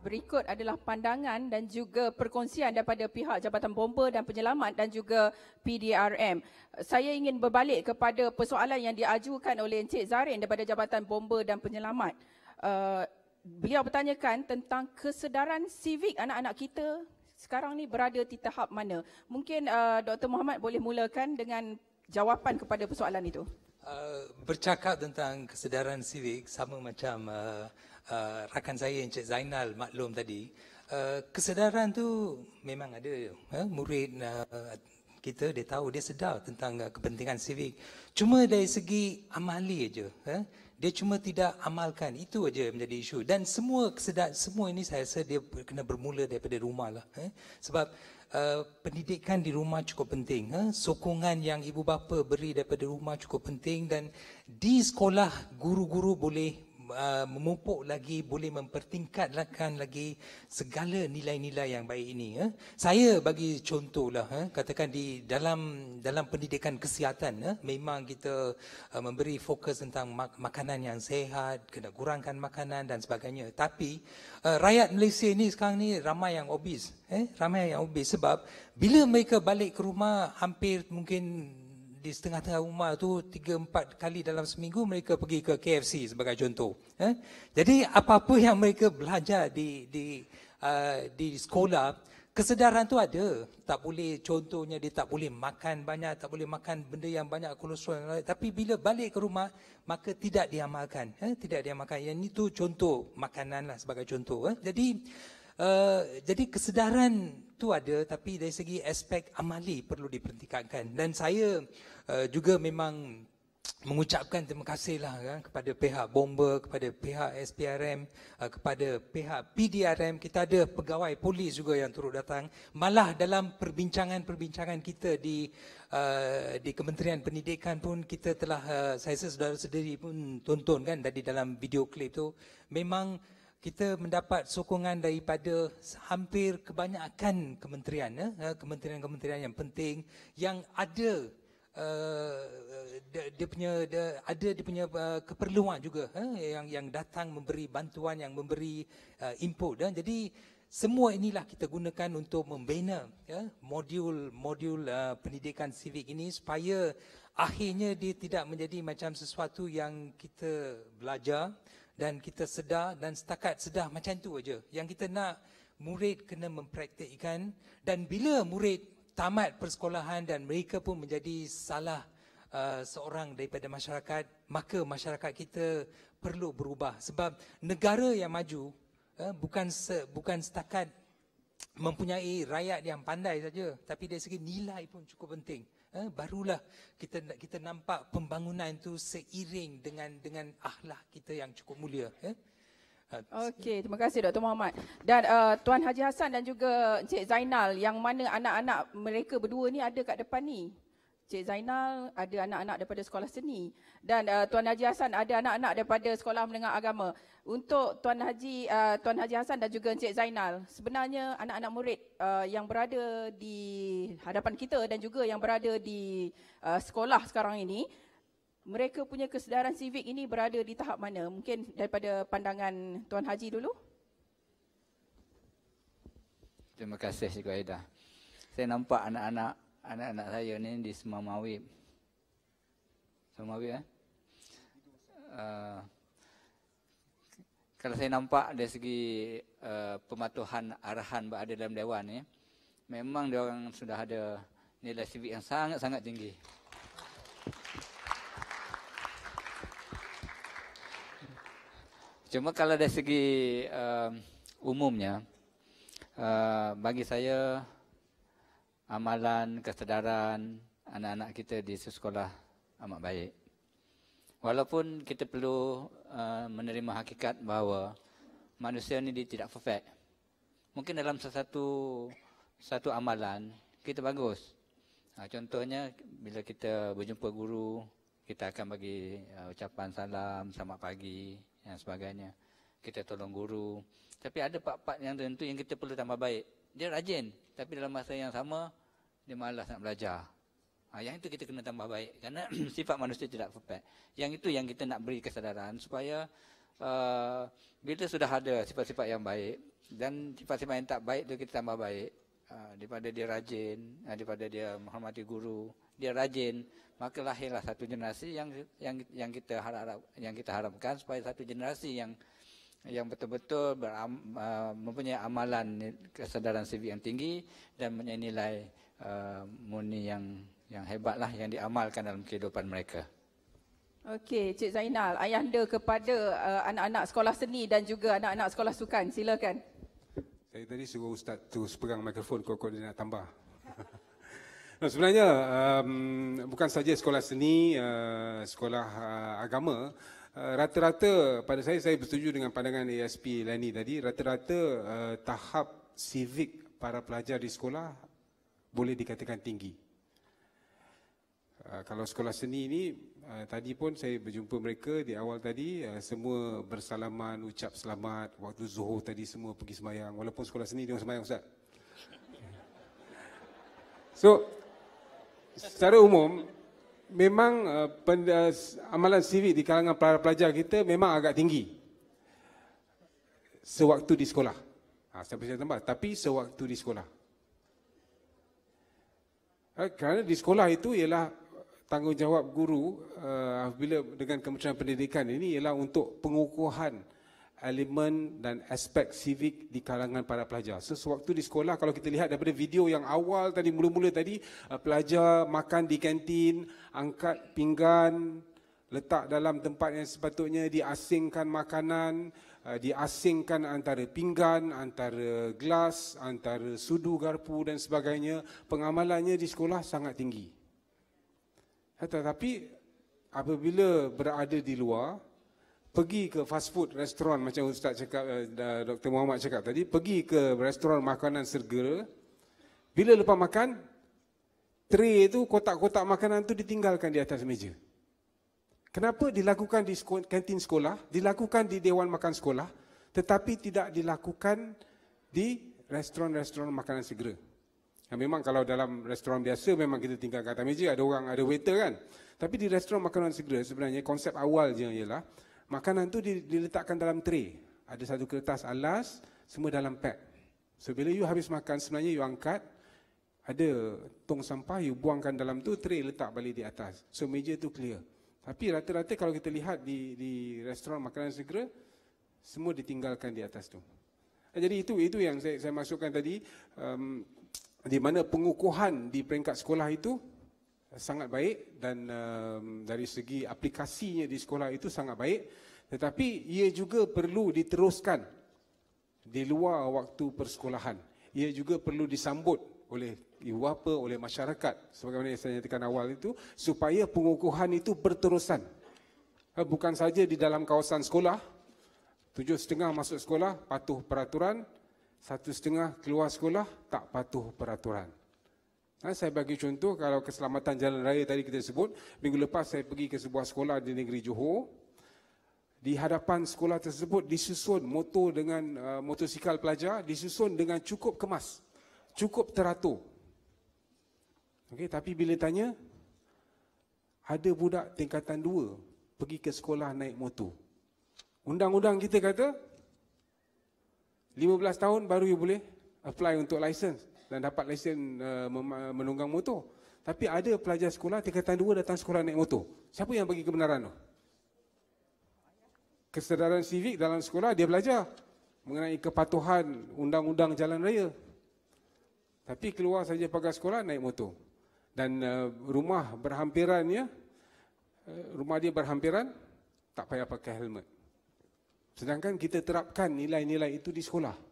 berikut adalah pandangan dan juga perkongsian daripada pihak Jabatan Bomba dan Penyelamat dan juga PDRM. Saya ingin berbalik kepada persoalan yang diajukan oleh Encik Zarin daripada Jabatan Bomba dan Penyelamat. Uh, beliau bertanyakan tentang kesedaran sivik anak-anak kita sekarang ni berada di tahap mana. Mungkin uh, Dr. Muhammad boleh mulakan dengan jawapan kepada persoalan itu. Uh, bercakap tentang kesedaran sivik sama macam uh, uh, rakan saya Encik Zainal maklum tadi, uh, kesedaran tu memang ada. Uh, murid uh, kita dia tahu dia sedar tentang uh, kepentingan civik. Cuma dari segi amali aja, uh, dia cuma tidak amalkan itu aja menjadi isu. Dan semua kesedaran semua ini saya rasa dia kena bermula daripada rumah lah. Uh, sebab Uh, pendidikan di rumah cukup penting huh? sokongan yang ibu bapa beri daripada rumah cukup penting dan di sekolah guru-guru boleh Uh, memupuk lagi boleh mempertingkatkan lagi segala nilai-nilai yang baik ini ya. Saya bagi contohlah ya, katakan di dalam dalam pendidikan kesihatan ya, memang kita uh, memberi fokus tentang mak- makanan yang sehat, kena kurangkan makanan dan sebagainya. Tapi uh, rakyat Malaysia ni sekarang ni ramai yang obes, eh ramai yang obes sebab bila mereka balik ke rumah hampir mungkin di setengah-tengah rumah tu tiga empat kali dalam seminggu mereka pergi ke KFC sebagai contoh eh? jadi apa-apa yang mereka belajar di di uh, di sekolah kesedaran tu ada tak boleh contohnya dia tak boleh makan banyak tak boleh makan benda yang banyak kolesterol yang lain. tapi bila balik ke rumah maka tidak diamalkan eh? tidak diamalkan yang tu contoh makanan lah sebagai contoh eh? jadi Eh, jadi kesedaran tu ada tapi dari segi aspek amali perlu diperhatikan dan saya uh, juga memang mengucapkan terima kasihlah kan, kepada pihak Bomba, kepada pihak SPRM uh, kepada pihak PDRM kita ada pegawai polis juga yang turut datang malah dalam perbincangan-perbincangan kita di uh, di Kementerian Pendidikan pun kita telah uh, saya saudara sendiri pun tonton kan tadi dalam video klip tu memang kita mendapat sokongan daripada hampir kebanyakan kementerian ya, ya kementerian-kementerian yang penting yang ada Uh, eh, dia, dia punya dia, ada dia punya uh, keperluan juga eh, yang yang datang memberi bantuan yang memberi uh, input dan ya. eh. jadi semua inilah kita gunakan untuk membina ya modul-modul uh, pendidikan civic ini supaya akhirnya dia tidak menjadi macam sesuatu yang kita belajar dan kita sedar dan setakat sedar macam tu aja yang kita nak murid kena mempraktikkan dan bila murid tamat persekolahan dan mereka pun menjadi salah uh, seorang daripada masyarakat maka masyarakat kita perlu berubah sebab negara yang maju uh, bukan se, bukan setakat mempunyai rakyat yang pandai saja tapi dari segi nilai pun cukup penting eh, barulah kita kita nampak pembangunan itu seiring dengan dengan akhlak kita yang cukup mulia eh. Ah, Okey, terima kasih Dr. Muhammad. Dan uh, Tuan Haji Hasan dan juga Encik Zainal, yang mana anak-anak mereka berdua ni ada kat depan ni? Cik Zainal ada anak-anak daripada sekolah seni dan uh, Tuan Haji Hasan ada anak-anak daripada sekolah menengah agama. Untuk Tuan Haji uh, Tuan Haji Hasan dan juga Cik Zainal, sebenarnya anak-anak murid uh, yang berada di hadapan kita dan juga yang berada di uh, sekolah sekarang ini, mereka punya kesedaran civik ini berada di tahap mana? Mungkin daripada pandangan Tuan Haji dulu. Terima kasih Cikgu Aida. Saya nampak anak-anak anak-anak saya ni di Semua Mawib. Semua Mawib eh? Uh, kalau saya nampak dari segi uh, pematuhan arahan berada dalam Dewan ni, memang dia orang sudah ada nilai sivik yang sangat-sangat tinggi. Cuma kalau dari segi uh, umumnya, uh, bagi saya, amalan, kesedaran anak-anak kita di sekolah amat baik. Walaupun kita perlu uh, menerima hakikat bahawa manusia ini tidak perfect. Mungkin dalam sesuatu satu amalan, kita bagus. Ha, contohnya, bila kita berjumpa guru, kita akan bagi uh, ucapan salam, selamat pagi dan sebagainya. Kita tolong guru. Tapi ada part-part yang tentu yang kita perlu tambah baik dia rajin tapi dalam masa yang sama dia malas nak belajar. Ha, yang itu kita kena tambah baik kerana sifat manusia tidak perfect. Yang itu yang kita nak beri kesedaran supaya uh, bila sudah ada sifat-sifat yang baik dan sifat-sifat yang tak baik itu kita tambah baik uh, daripada dia rajin, uh, daripada dia menghormati guru, dia rajin, maka lahirlah satu generasi yang yang yang kita harap yang kita harapkan supaya satu generasi yang yang betul-betul beram, uh, mempunyai amalan kesedaran sivik yang tinggi dan punya nilai uh, murni yang yang hebatlah yang diamalkan dalam kehidupan mereka. Okey, Cik Zainal, ayahanda kepada uh, anak-anak sekolah seni dan juga anak-anak sekolah sukan, silakan. Saya tadi suruh ustaz tu pegang mikrofon kau kau nak tambah. nah, sebenarnya um, bukan saja sekolah seni, uh, sekolah uh, agama Eh, rata-rata pada saya saya bersetuju dengan pandangan ASP Lani tadi rata-rata uh, tahap civic para pelajar di sekolah boleh dikatakan tinggi. Eh, kalau sekolah seni ini tadi pun saya berjumpa mereka di awal tadi semua bersalaman ucap selamat waktu Zuhur tadi semua pergi semayang walaupun sekolah seni dia semayang ustaz. So secara umum memang uh, pen, uh, amalan sivik di kalangan pelajar kita memang agak tinggi sewaktu di sekolah. Ha, saya percaya tempat. Tapi sewaktu di sekolah. Ha, kerana di sekolah itu ialah tanggungjawab guru uh, eh, bila dengan Kementerian Pendidikan ini ialah untuk pengukuhan elemen dan aspek sivik di kalangan para pelajar. So, sewaktu di sekolah kalau kita lihat daripada video yang awal tadi mula-mula tadi uh, pelajar makan di kantin, angkat pinggan, letak dalam tempat yang sepatutnya diasingkan makanan, uh, diasingkan antara pinggan, antara gelas, antara sudu garpu dan sebagainya, pengamalannya di sekolah sangat tinggi. Tetapi apabila berada di luar pergi ke fast food restoran macam ustaz cakap uh, eh, Dr Muhammad cakap tadi pergi ke restoran makanan segera bila lepas makan tray itu kotak-kotak makanan tu ditinggalkan di atas meja kenapa dilakukan di sko- kantin sekolah dilakukan di dewan makan sekolah tetapi tidak dilakukan di restoran-restoran makanan segera Ya, memang kalau dalam restoran biasa memang kita tinggal kat atas meja ada orang ada waiter kan. Tapi di restoran makanan segera sebenarnya konsep awal je ialah makanan tu diletakkan dalam tray. Ada satu kertas alas, semua dalam pack. So bila you habis makan, sebenarnya you angkat, ada tong sampah, you buangkan dalam tu, tray letak balik di atas. So meja tu clear. Tapi rata-rata kalau kita lihat di, di restoran makanan segera, semua ditinggalkan di atas tu. Eh, jadi itu itu yang saya, saya masukkan tadi, um, di mana pengukuhan di peringkat sekolah itu sangat baik dan um, dari segi aplikasinya di sekolah itu sangat baik tetapi ia juga perlu diteruskan di luar waktu persekolahan ia juga perlu disambut oleh ibu bapa oleh masyarakat sebagaimana yang saya nyatakan awal itu supaya pengukuhan itu berterusan eh, bukan saja di dalam kawasan sekolah tujuh setengah masuk sekolah patuh peraturan satu setengah keluar sekolah tak patuh peraturan Ha, saya bagi contoh kalau keselamatan jalan raya tadi kita sebut, minggu lepas saya pergi ke sebuah sekolah di negeri Johor. Di hadapan sekolah tersebut disusun motor dengan uh, motosikal pelajar disusun dengan cukup kemas, cukup teratur. Okay, tapi bila tanya ada budak tingkatan dua pergi ke sekolah naik motor. Undang-undang kita kata 15 tahun baru you boleh apply untuk license dan dapat lesen uh, menunggang motor. Tapi ada pelajar sekolah tingkatan 2 datang sekolah naik motor. Siapa yang bagi kebenaran tu? Kesedaran sivik dalam sekolah dia belajar mengenai kepatuhan undang-undang jalan raya. Tapi keluar saja pagar sekolah naik motor. Dan uh, rumah berhampiran ya. Uh, rumah dia berhampiran tak payah pakai helmet. Sedangkan kita terapkan nilai-nilai itu di sekolah.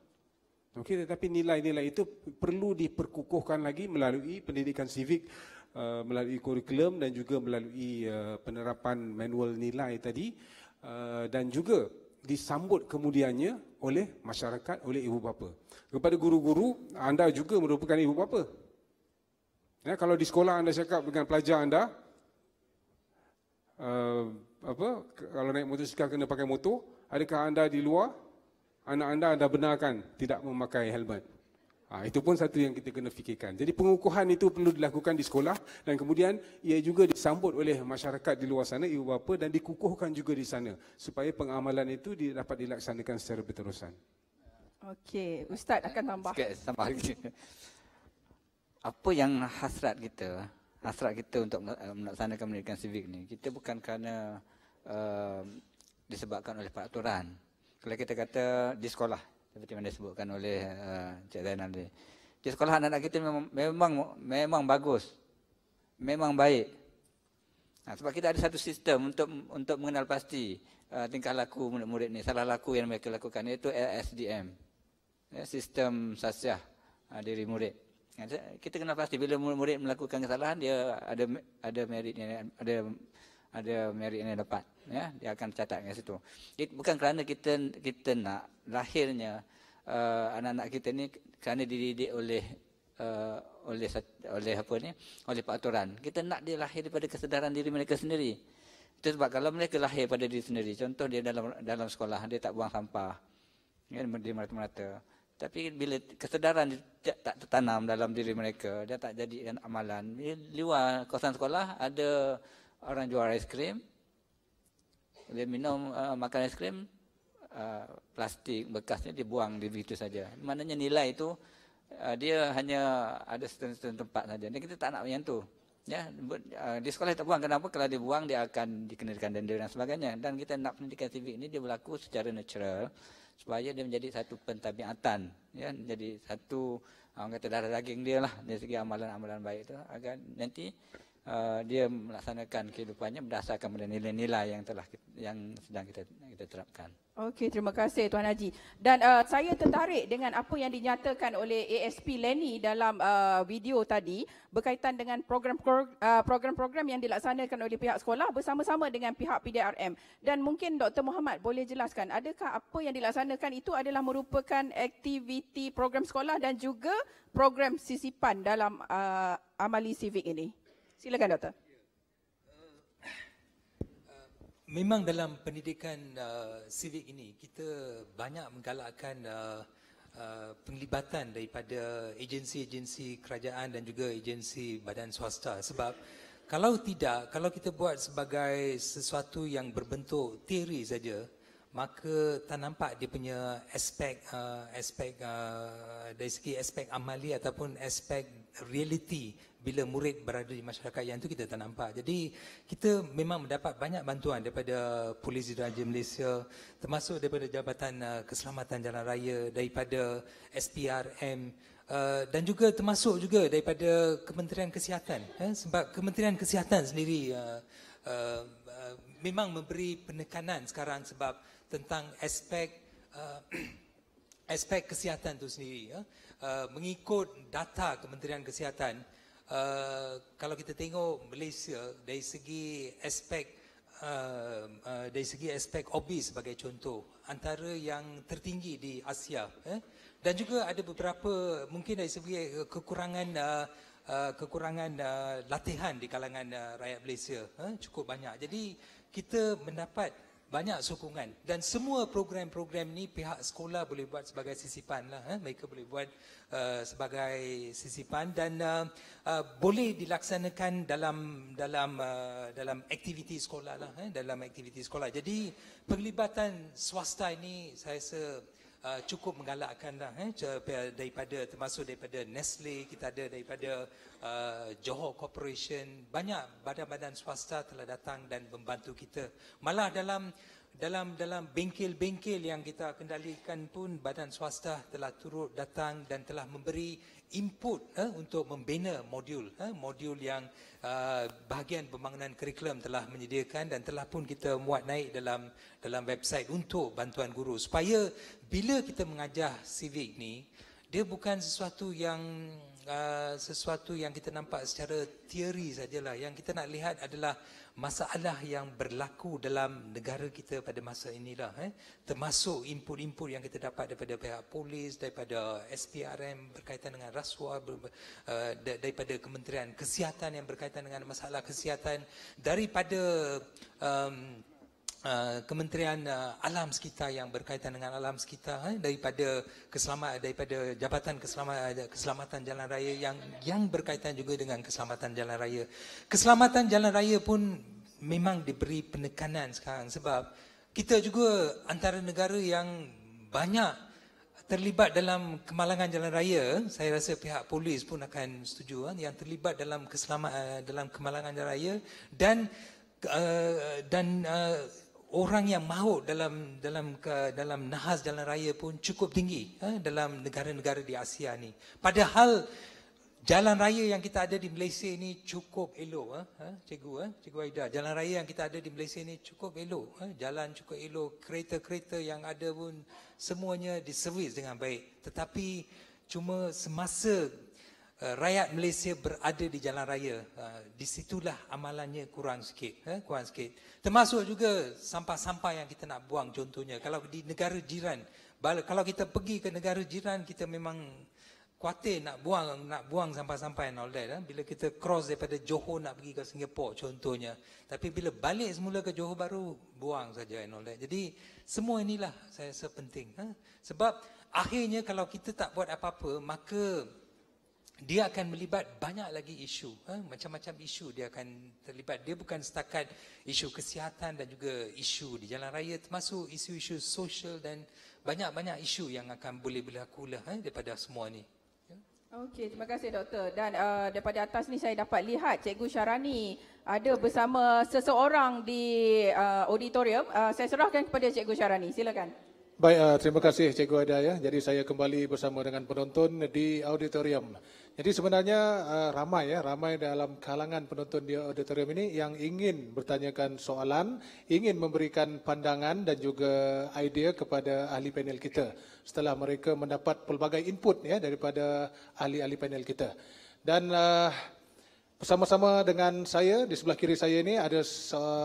Okay, tetapi nilai-nilai itu perlu diperkukuhkan lagi melalui pendidikan sivik, uh, melalui kurikulum dan juga melalui uh, penerapan manual nilai tadi uh, dan juga disambut kemudiannya oleh masyarakat, oleh ibu bapa. Kepada guru-guru, anda juga merupakan ibu bapa. Ya, kalau di sekolah anda cakap dengan pelajar anda, uh, apa? kalau naik motosikal kena pakai motor, adakah anda di luar anak anda anda benarkan tidak memakai helmet. Ha, itu pun satu yang kita kena fikirkan. Jadi pengukuhan itu perlu dilakukan di sekolah dan kemudian ia juga disambut oleh masyarakat di luar sana, ibu bapa dan dikukuhkan juga di sana supaya pengamalan itu dapat dilaksanakan secara berterusan. Okey, Ustaz akan tambah. Sikit, tambah Apa yang hasrat kita, hasrat kita untuk eh, melaksanakan pendidikan sivik ni, kita bukan kerana uh, disebabkan oleh peraturan, kalau kita kata di sekolah seperti mana disebutkan oleh uh, Cik Zainal tadi. Di sekolah anak-anak kita memang, memang memang bagus. Memang baik. Nah, ha, sebab kita ada satu sistem untuk untuk mengenal pasti uh, tingkah laku murid-murid ni, salah laku yang mereka lakukan iaitu SDM, Ya, sistem sasiah uh, eh, diri murid. Kan, kita kenal pasti bila murid-murid melakukan kesalahan dia ada ada meritnya, ada ada merit yang dia dapat ya dia akan catat dekat situ It, bukan kerana kita kita nak lahirnya uh, anak-anak kita ni kerana dididik oleh uh, oleh oleh apa ni oleh peraturan kita nak dia lahir daripada kesedaran diri mereka sendiri itu sebab kalau mereka lahir pada diri sendiri contoh dia dalam dalam sekolah dia tak buang sampah ya dia merata-merata tapi bila kesedaran dia tak tertanam dalam diri mereka dia tak jadi amalan di luar kawasan sekolah ada orang jual krim, Dia minum uh, makan aiskrim uh, plastik bekasnya dibuang di begitu saja. Maknanya nilai itu uh, dia hanya ada certain tempat saja. Dan kita tak nak yang tu. Ya, uh, di sekolah tak buang kenapa? Kalau dibuang dia akan dikenakan denda dan sebagainya. Dan kita nak pendidikan civic ini dia berlaku secara natural supaya dia menjadi satu pentabiatan ya jadi satu orang kata darah daging dia lah dari segi amalan-amalan baik itu agar nanti Uh, dia melaksanakan kehidupannya berdasarkan pada nilai-nilai yang telah yang sedang kita kita terapkan. Okey, terima kasih Tuan Haji. Dan uh, saya tertarik dengan apa yang dinyatakan oleh ASP Lenny dalam uh, video tadi berkaitan dengan uh, program-program uh, yang dilaksanakan oleh pihak sekolah bersama-sama dengan pihak PDRM. Dan mungkin Dr. Muhammad boleh jelaskan, adakah apa yang dilaksanakan itu adalah merupakan aktiviti program sekolah dan juga program sisipan dalam uh, amali civic ini? Silakan doktor. Memang dalam pendidikan uh, ini kita banyak menggalakkan uh, Uh, penglibatan daripada agensi-agensi kerajaan dan juga agensi badan swasta sebab kalau tidak kalau kita buat sebagai sesuatu yang berbentuk teori saja maka tak nampak dia punya aspek uh, aspek uh, dari segi aspek amali ataupun aspek reality bila murid berada di masyarakat yang itu kita tak nampak. Jadi kita memang mendapat banyak bantuan daripada Polis Diraja Malaysia termasuk daripada Jabatan uh, Keselamatan Jalan Raya, daripada SPRM uh, dan juga termasuk juga daripada Kementerian Kesihatan. Eh, sebab Kementerian Kesihatan sendiri uh, memang memberi penekanan sekarang sebab tentang aspek aspek kesihatan itu sendiri. Ya uh, mengikut data Kementerian Kesihatan uh, kalau kita tengok Malaysia dari segi aspek uh, uh, dari segi aspek obes sebagai contoh antara yang tertinggi di Asia eh? dan juga ada beberapa mungkin dari segi uh, kekurangan uh, Uh, kekurangan uh, latihan di kalangan uh, rakyat Malaysia uh, cukup banyak. Jadi kita mendapat banyak sokongan dan semua program-program ni pihak sekolah boleh buat sebagai sisipan lah eh? mereka boleh buat uh, sebagai sisipan dan uh, uh, boleh dilaksanakan dalam dalam uh, dalam aktiviti sekolah lah eh? dalam aktiviti sekolah jadi perlibatan swasta ini saya rasa uh, cukup menggalakkan dah eh daripada termasuk daripada Nestle kita ada daripada uh, Johor Corporation banyak badan-badan swasta telah datang dan membantu kita malah dalam dalam dalam bengkel-bengkel yang kita kendalikan pun badan swasta telah turut datang dan telah memberi input eh, untuk membina modul eh, modul yang eh, bahagian pembangunan kurikulum telah menyediakan dan telah pun kita muat naik dalam dalam website untuk bantuan guru supaya bila kita mengajar civic ni dia bukan sesuatu yang eh, sesuatu yang kita nampak secara teori sajalah yang kita nak lihat adalah masalah yang berlaku dalam negara kita pada masa inilah eh termasuk input-input yang kita dapat daripada pihak polis daripada SPRM berkaitan dengan rasuah ber, uh, daripada kementerian kesihatan yang berkaitan dengan masalah kesihatan daripada um, Uh, Kementerian uh, Alam Sekitar yang berkaitan dengan alam sekitar eh, daripada keselamatan daripada Jabatan Keselamatan Jalan Raya yang yang berkaitan juga dengan keselamatan jalan raya. Keselamatan jalan raya pun memang diberi penekanan sekarang sebab kita juga antara negara yang banyak terlibat dalam kemalangan jalan raya, saya rasa pihak polis pun akan setuju eh, yang terlibat dalam keselamatan eh, dalam kemalangan jalan raya dan uh, dan orang yang mahu dalam dalam ke, dalam nahas jalan raya pun cukup tinggi ha, dalam negara-negara di Asia ni. Padahal jalan raya yang kita ada di Malaysia ni cukup elok ha, ha cikgu ha, cikgu Aida. Jalan raya yang kita ada di Malaysia ni cukup elok ha, jalan cukup elok, kereta-kereta yang ada pun semuanya diservis dengan baik. Tetapi cuma semasa Eh, rakyat Malaysia berada di jalan raya. Eh, di situlah amalannya kurang sikit, eh, kurang sikit. Termasuk juga sampah-sampah yang kita nak buang contohnya. Kalau di negara jiran, kalau kita pergi ke negara jiran, kita memang khuatir nak buang nak buang sampah-sampah and all that. Bila kita cross daripada Johor nak pergi ke Singapura contohnya. Tapi bila balik semula ke Johor baru, buang saja and all that. Jadi semua inilah saya rasa penting. Sebab akhirnya kalau kita tak buat apa-apa, maka dia akan melibat banyak lagi isu ha? macam-macam isu dia akan terlibat dia bukan setakat isu kesihatan dan juga isu di jalan raya termasuk isu-isu sosial dan banyak-banyak isu yang akan boleh berlaku lah ha? daripada semua ni Okey, terima kasih doktor. Dan uh, daripada atas ni saya dapat lihat Cikgu Syarani ada bersama seseorang di uh, auditorium. Uh, saya serahkan kepada Cikgu Syarani. Silakan. Baik, eh, terima kasih Cikgu Ada ya. Jadi saya kembali bersama dengan penonton di auditorium. Jadi sebenarnya eh, ramai ya, ramai dalam kalangan penonton di auditorium ini yang ingin bertanyakan soalan, ingin memberikan pandangan dan juga idea kepada ahli panel kita setelah mereka mendapat pelbagai input ya daripada ahli-ahli panel kita. Dan eh, Bersama-sama dengan saya, di sebelah kiri saya ini ada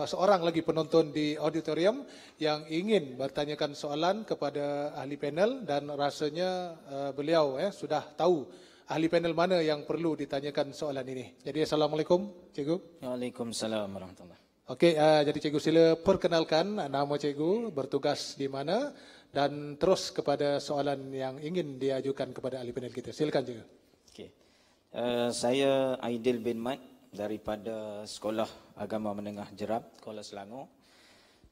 seorang lagi penonton di auditorium yang ingin bertanyakan soalan kepada ahli panel dan rasanya eh, beliau ya, sudah tahu ahli panel mana yang perlu ditanyakan soalan ini. Jadi Assalamualaikum, Cikgu. Waalaikumsalam warahmatullahi Okey, uh, jadi Cikgu sila perkenalkan nama Cikgu, bertugas di mana dan terus kepada soalan yang ingin diajukan kepada ahli panel kita. Silakan Cikgu. Uh, saya Aidil bin Mat daripada Sekolah Agama Menengah Jerab, Kuala Selangor.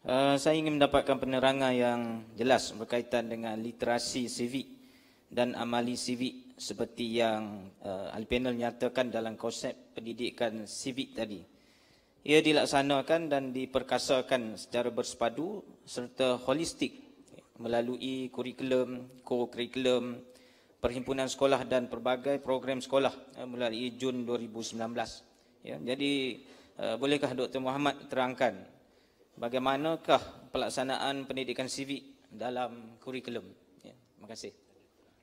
Uh, saya ingin mendapatkan penerangan yang jelas berkaitan dengan literasi sivik dan amali sivik seperti yang uh, eh, ahli panel nyatakan dalam konsep pendidikan sivik tadi. Ia dilaksanakan dan diperkasakan secara bersepadu serta holistik melalui kurikulum, co-curriculum, perhimpunan sekolah dan pelbagai program sekolah eh, mulai Jun 2019. Ya, jadi eh, bolehkah Dr. Muhammad terangkan bagaimanakah pelaksanaan pendidikan sivik dalam kurikulum? Ya, terima kasih.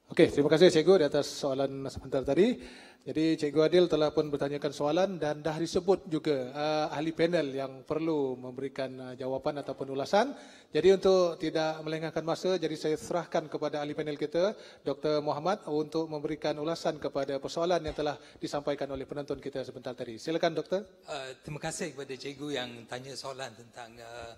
Okey, terima kasih Cikgu di atas soalan sebentar tadi. Jadi Cikgu Adil telah pun bertanyakan soalan dan dah disebut juga uh, ahli panel yang perlu memberikan uh, jawapan ataupun ulasan. Jadi untuk tidak melengahkan masa, jadi saya serahkan kepada ahli panel kita, Dr. Muhammad untuk memberikan ulasan kepada persoalan yang telah disampaikan oleh penonton kita sebentar tadi. Silakan Doktor. Uh, terima kasih kepada Cikgu yang tanya soalan tentang uh,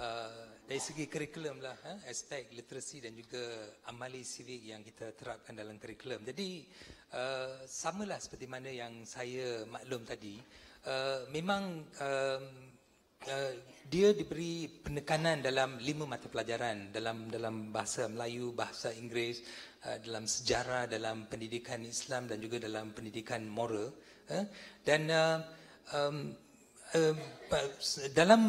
uh dari segi kurikulum lah, eh, ha? aspek literasi dan juga amali sivik yang kita terapkan dalam kurikulum. Jadi, uh, samalah seperti mana yang saya maklum tadi, uh, memang um, uh, dia diberi penekanan dalam lima mata pelajaran, dalam dalam bahasa Melayu, bahasa Inggeris, uh, dalam sejarah, dalam pendidikan Islam dan juga dalam pendidikan moral. Eh. Dan uh, um, uh, dalam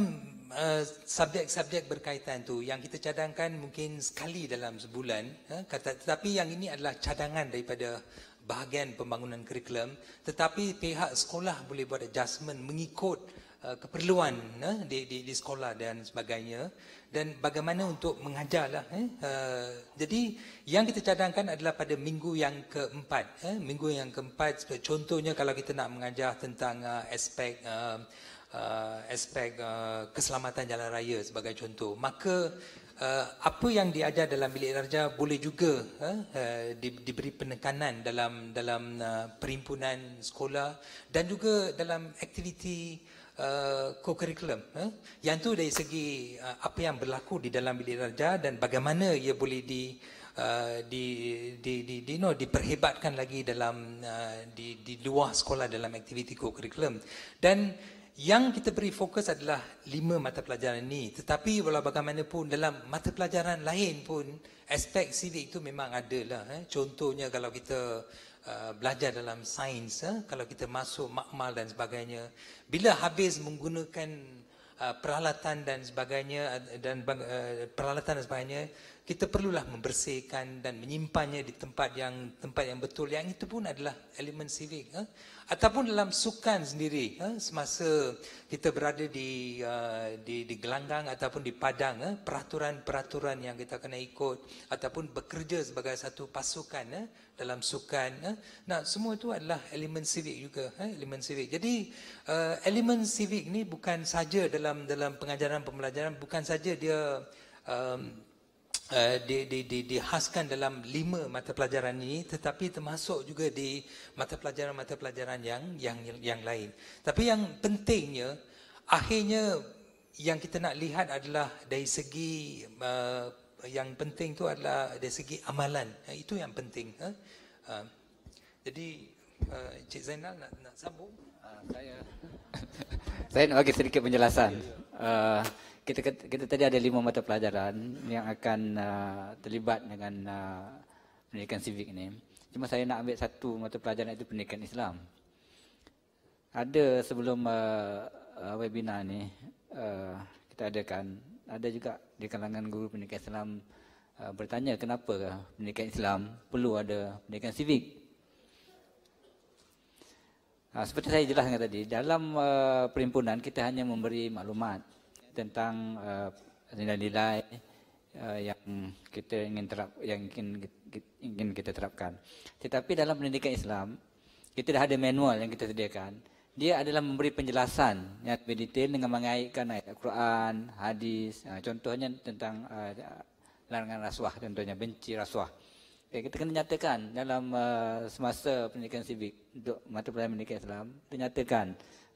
Eh, subjek-subjek berkaitan tu yang kita cadangkan mungkin sekali dalam sebulan eh, kata tetapi yang ini adalah cadangan daripada bahagian pembangunan kurikulum tetapi pihak sekolah boleh buat adjustment mengikut eh, keperluan di, di, di sekolah dan sebagainya dan bagaimana untuk mengajar lah. Jadi yang kita cadangkan adalah pada minggu yang keempat. Minggu yang keempat contohnya kalau kita nak mengajar tentang aspek aspek uh, aspek uh, keselamatan jalan raya sebagai contoh. Maka uh, apa yang diajar dalam bilik darjah boleh juga uh, uh, di, diberi penekanan dalam dalam uh, perhimpunan sekolah dan juga dalam aktiviti Uh, co-curriculum eh? yang tu dari segi uh, apa yang berlaku di dalam bilik darjah dan bagaimana ia boleh di uh, di di di di no diperhebatkan lagi dalam uh, di di luar sekolah dalam aktiviti co-curriculum dan yang kita beri fokus adalah lima mata pelajaran ini. Tetapi walau bagaimanapun dalam mata pelajaran lain pun aspek sivik itu memang ada lah. Eh. Contohnya kalau kita uh, belajar dalam sains, eh, kalau kita masuk makmal dan sebagainya, bila habis menggunakan uh, peralatan dan sebagainya dan uh, peralatan dan sebagainya, kita perlulah membersihkan dan menyimpannya di tempat yang tempat yang betul yang itu pun adalah elemen civic eh? ataupun dalam sukan sendiri eh? semasa kita berada di uh, di di gelanggang ataupun di padang eh? peraturan-peraturan yang kita kena ikut ataupun bekerja sebagai satu pasukan eh? dalam sukan eh? nah semua itu adalah elemen civic juga eh? elemen civic jadi uh, eh, elemen civic ni bukan saja dalam dalam pengajaran pembelajaran bukan saja dia um, Eh, di, di, di, dihaskan dalam lima mata pelajaran ini tetapi termasuk juga di mata pelajaran-mata pelajaran yang, yang yang lain. Tapi yang pentingnya akhirnya yang kita nak lihat adalah dari segi uh, yang penting tu adalah dari segi amalan. Uh, itu yang penting. Uh, uh, jadi uh, Cik Zainal nak, nak sambung? Uh, saya saya nak bagi sedikit penjelasan. Uh, kita kita tadi ada lima mata pelajaran yang akan uh, terlibat dengan uh, pendidikan civik ini. Cuma saya nak ambil satu mata pelajaran itu pendidikan Islam. Ada sebelum uh, uh webinar ini uh, kita adakan ada juga di kalangan guru pendidikan Islam uh, bertanya kenapa pendidikan Islam perlu ada pendidikan civik. Uh, seperti saya jelaskan tadi, dalam uh, perhimpunan kita hanya memberi maklumat tentang eh, nilai-nilai uh, uh, yang kita ingin terap yang ingin ingin kita terapkan. Tetapi dalam pendidikan Islam kita dah ada manual yang kita sediakan. Dia adalah memberi penjelasan yang lebih detail dengan mengaitkan ayat Al-Quran, hadis, uh, contohnya tentang uh, larangan rasuah contohnya benci rasuah. Okay, kita kena nyatakan dalam uh, semasa pendidikan sivik untuk mata pelajaran pendidikan Islam, kita nyatakan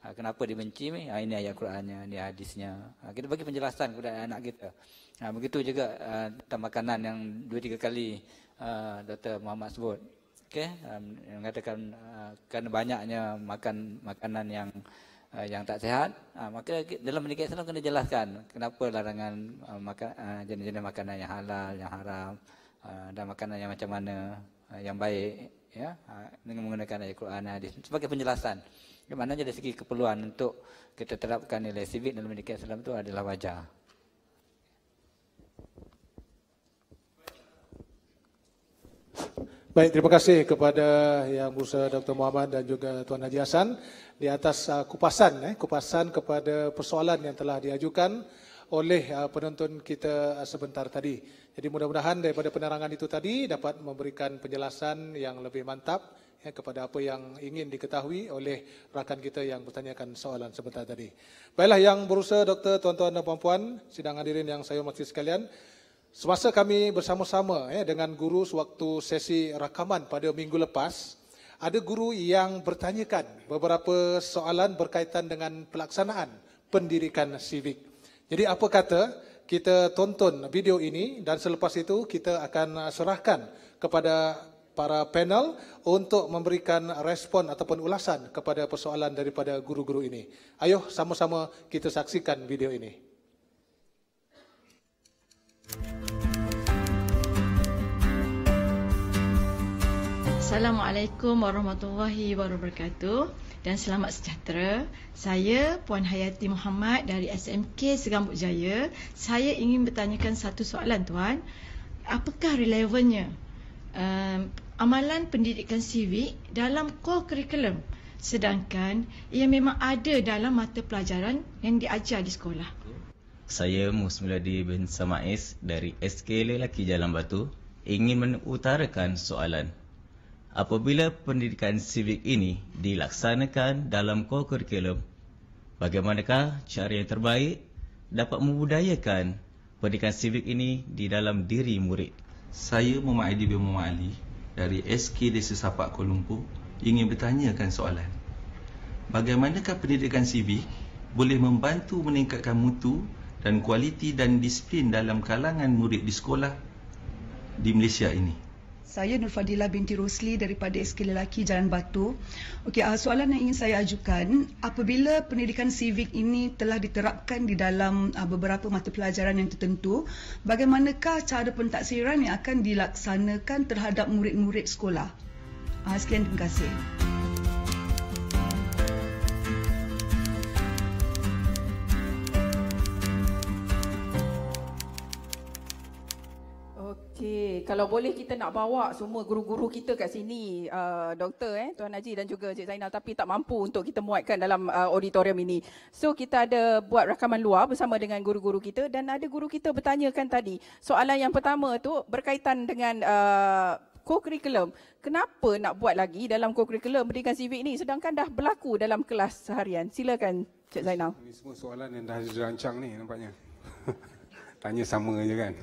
Ha, kenapa dia benci ni? Ha, ini ayat Qurannya, ini hadisnya. Ha, kita bagi penjelasan kepada anak kita. Ha, begitu juga uh, tentang makanan yang dua tiga kali uh, Dr. Muhammad sebut. Okay? Um, mengatakan uh, kerana banyaknya makan makanan yang uh, yang tak sehat. uh, maka dalam menikah Islam kena jelaskan kenapa larangan uh, makan, uh, jenis-jenis makanan yang halal, yang haram uh, dan makanan yang macam mana uh, yang baik ya dengan menggunakan ayat Quran hadis sebagai penjelasan maknanya dari segi keperluan untuk kita terapkan nilai sivik dalam pendidikan Islam itu adalah wajar. Baik, terima kasih kepada Yang Berusaha Dr. Muhammad dan juga Tuan Haji Hasan di atas uh, kupasan eh, kupasan kepada persoalan yang telah diajukan oleh uh, penonton kita uh, sebentar tadi. Jadi mudah-mudahan daripada penerangan itu tadi dapat memberikan penjelasan yang lebih mantap ya, kepada apa yang ingin diketahui oleh rakan kita yang bertanyakan soalan sebentar tadi. Baiklah yang berusaha doktor, tuan-tuan dan puan-puan, sidang hadirin yang saya hormati sekalian. Semasa kami bersama-sama ya, dengan guru sewaktu sesi rakaman pada minggu lepas, ada guru yang bertanyakan beberapa soalan berkaitan dengan pelaksanaan pendidikan sivik. Jadi apa kata kita tonton video ini dan selepas itu kita akan serahkan kepada para panel untuk memberikan respon ataupun ulasan kepada persoalan daripada guru-guru ini. Ayuh sama-sama kita saksikan video ini. Assalamualaikum warahmatullahi wabarakatuh dan selamat sejahtera. Saya Puan Hayati Muhammad dari SMK Segambut Jaya. Saya ingin bertanyakan satu soalan tuan. Apakah relevannya um, amalan pendidikan sivik dalam core curriculum sedangkan ia memang ada dalam mata pelajaran yang diajar di sekolah. Saya Musmuladi bin Samais dari SK Lelaki Jalan Batu ingin mengutarakan soalan. Apabila pendidikan sivik ini dilaksanakan dalam core curriculum, bagaimanakah cara yang terbaik dapat membudayakan pendidikan sivik ini di dalam diri murid? Saya Muhammad Adi bin Muhammad Ali dari SK Desa Sapak Kuala Lumpur ingin bertanyakan soalan. Bagaimanakah pendidikan sivik boleh membantu meningkatkan mutu dan kualiti dan disiplin dalam kalangan murid di sekolah di Malaysia ini? Saya Nur Fadila binti Rosli daripada SK Lelaki Jalan Batu. Okey, uh, soalan yang ingin saya ajukan, apabila pendidikan sivik ini telah diterapkan di dalam uh, beberapa mata pelajaran yang tertentu, bagaimanakah cara pentaksiran yang akan dilaksanakan terhadap murid-murid sekolah? Uh, sekian Terima kasih. Cik, kalau boleh kita nak bawa semua guru-guru kita kat sini, uh, doktor, eh, Tuan Haji dan juga Cik Zainal, tapi tak mampu untuk kita muatkan dalam uh, auditorium ini. So, kita ada buat rakaman luar bersama dengan guru-guru kita dan ada guru kita bertanyakan tadi. Soalan yang pertama tu berkaitan dengan uh, co-curriculum. Kenapa nak buat lagi dalam co-curriculum pendidikan civik ni sedangkan dah berlaku dalam kelas seharian? Silakan Cik Zainal. Ini semua soalan yang dah dirancang ni nampaknya. Tanya sama je kan.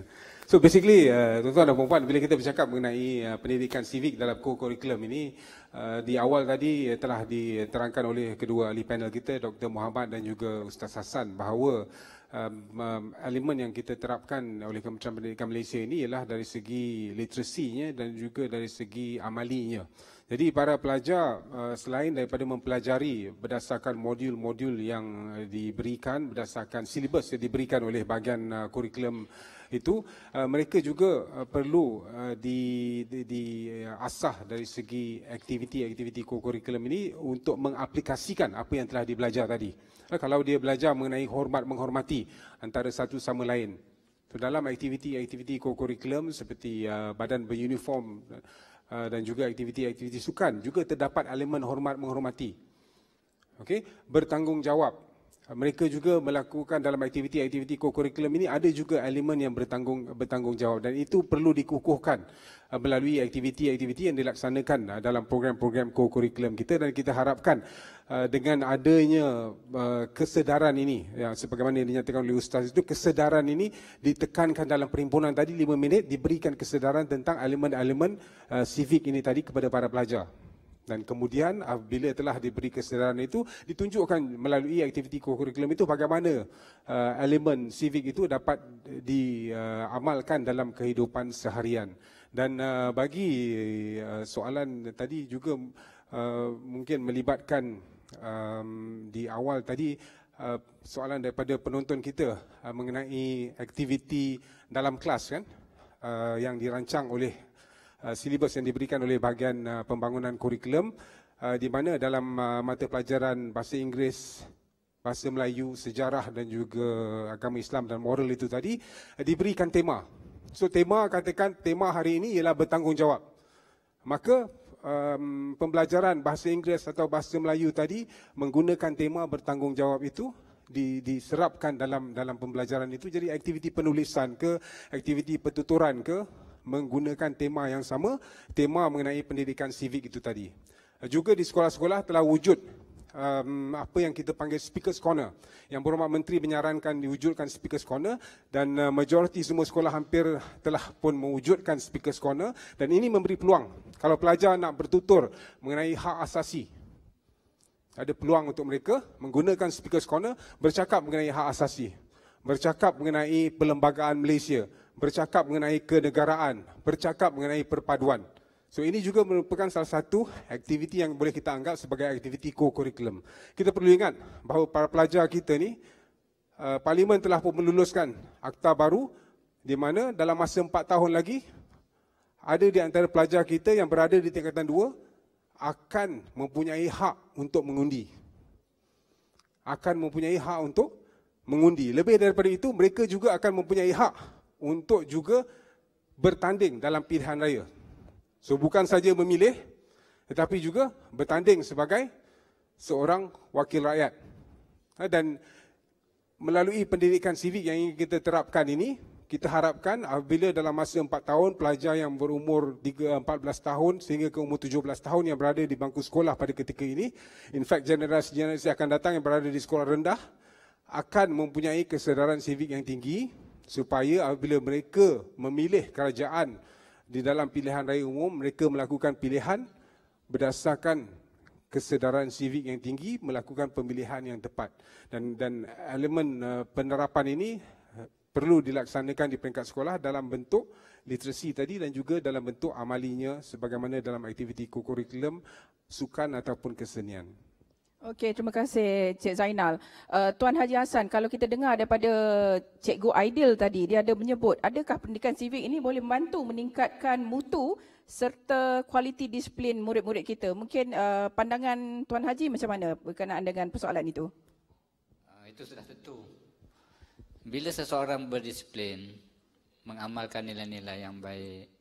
So basically, uh, tuan-tuan dan puan-puan, bila kita bercakap mengenai uh, pendidikan sivik dalam co-curriculum ini, uh, di awal tadi uh, telah diterangkan oleh kedua ahli panel kita, Dr. Muhammad dan juga Ustaz Hassan, bahawa um, um, elemen yang kita terapkan oleh Kementerian Pendidikan Malaysia ini ialah dari segi literasinya dan juga dari segi amalinya. Jadi para pelajar uh, selain daripada mempelajari berdasarkan modul-modul yang diberikan berdasarkan silibus yang diberikan oleh bahagian uh, kurikulum itu uh, mereka juga uh, perlu uh, di di, di uh, asah dari segi aktiviti-aktiviti kurikulum ini untuk mengaplikasikan apa yang telah dibelajar tadi. Uh, kalau dia belajar mengenai hormat menghormati antara satu sama lain. So, dalam aktiviti-aktiviti kurikulum seperti uh, badan beruniform uh, dan juga aktiviti-aktiviti sukan juga terdapat elemen hormat menghormati. Okey, bertanggungjawab mereka juga melakukan dalam aktiviti-aktiviti kokurikulum ini ada juga elemen yang bertanggung bertanggungjawab dan itu perlu dikukuhkan uh, melalui aktiviti-aktiviti yang dilaksanakan uh, dalam program-program kokurikulum kita dan kita harapkan uh, dengan adanya kesedaran ini yang sebagaimana yang dinyatakan oleh ustaz itu kesedaran ini ditekankan dalam perhimpunan tadi 5 minit diberikan kesedaran tentang elemen-elemen civic ini tadi kepada para pelajar dan kemudian ah, bila telah diberi kesedaran itu ditunjukkan melalui aktiviti kurikulum itu bagaimana uh, elemen civic itu dapat diamalkan ah, uh, dalam kehidupan seharian dan uh, bagi uh, soalan tadi juga uh, mungkin melibatkan um, di awal tadi uh, soalan daripada penonton kita uh, mengenai aktiviti dalam kelas kan uh, yang dirancang oleh Ah, silibus yang diberikan oleh bahagian ah, pembangunan kurikulum ah, di mana dalam mata pelajaran bahasa Inggeris, bahasa Melayu, sejarah dan juga agama Islam dan moral itu tadi diberikan tema. So tema katakan tema hari ini ialah bertanggungjawab. Maka um, pembelajaran bahasa Inggeris atau bahasa Melayu tadi menggunakan tema bertanggungjawab itu di, diserapkan dalam dalam pembelajaran itu jadi aktiviti penulisan ke aktiviti pertuturan ke menggunakan tema yang sama, tema mengenai pendidikan civik itu tadi. Eh, juga di sekolah-sekolah telah wujud um, apa yang kita panggil speaker's corner yang berhormat menteri menyarankan diwujudkan speaker's corner dan uh, majoriti semua sekolah hampir telah pun mewujudkan speaker's corner dan ini memberi peluang kalau pelajar nak bertutur mengenai hak asasi ada peluang untuk mereka menggunakan speaker's corner bercakap mengenai hak asasi bercakap mengenai perlembagaan Malaysia bercakap mengenai kenegaraan, bercakap mengenai perpaduan. So ini juga merupakan salah satu aktiviti yang boleh kita anggap sebagai aktiviti co-curriculum. Kita perlu ingat bahawa para pelajar kita ni uh, parlimen telah pun meluluskan akta baru di mana dalam masa empat tahun lagi ada di antara pelajar kita yang berada di tingkatan dua akan mempunyai hak untuk mengundi. Akan mempunyai hak untuk mengundi. Lebih daripada itu mereka juga akan mempunyai hak untuk juga bertanding dalam pilihan raya. So bukan saja memilih tetapi juga bertanding sebagai seorang wakil rakyat. Ha, dan melalui pendidikan sivik yang ingin kita terapkan ini, kita harapkan apabila dalam masa empat tahun pelajar yang berumur 3, 14 tahun sehingga ke umur 17 tahun yang berada di bangku sekolah pada ketika ini, in fact generasi-generasi akan datang yang berada di sekolah rendah akan mempunyai kesedaran sivik yang tinggi supaya apabila mereka memilih kerajaan di dalam pilihan raya umum mereka melakukan pilihan berdasarkan kesedaran civik yang tinggi melakukan pemilihan yang tepat dan dan elemen uh, penerapan ini uh, perlu dilaksanakan di peringkat sekolah dalam bentuk literasi tadi dan juga dalam bentuk amalinya sebagaimana dalam aktiviti kurikulum sukan ataupun kesenian Okey, terima kasih Cik Zainal. Uh, Tuan Haji Hasan, kalau kita dengar daripada Cikgu Aidil tadi, dia ada menyebut, adakah pendidikan sivik ini boleh membantu meningkatkan mutu serta kualiti disiplin murid-murid kita? Mungkin uh, pandangan Tuan Haji macam mana berkenaan dengan persoalan itu? Ah, itu sudah tentu. Bila seseorang berdisiplin, mengamalkan nilai-nilai yang baik,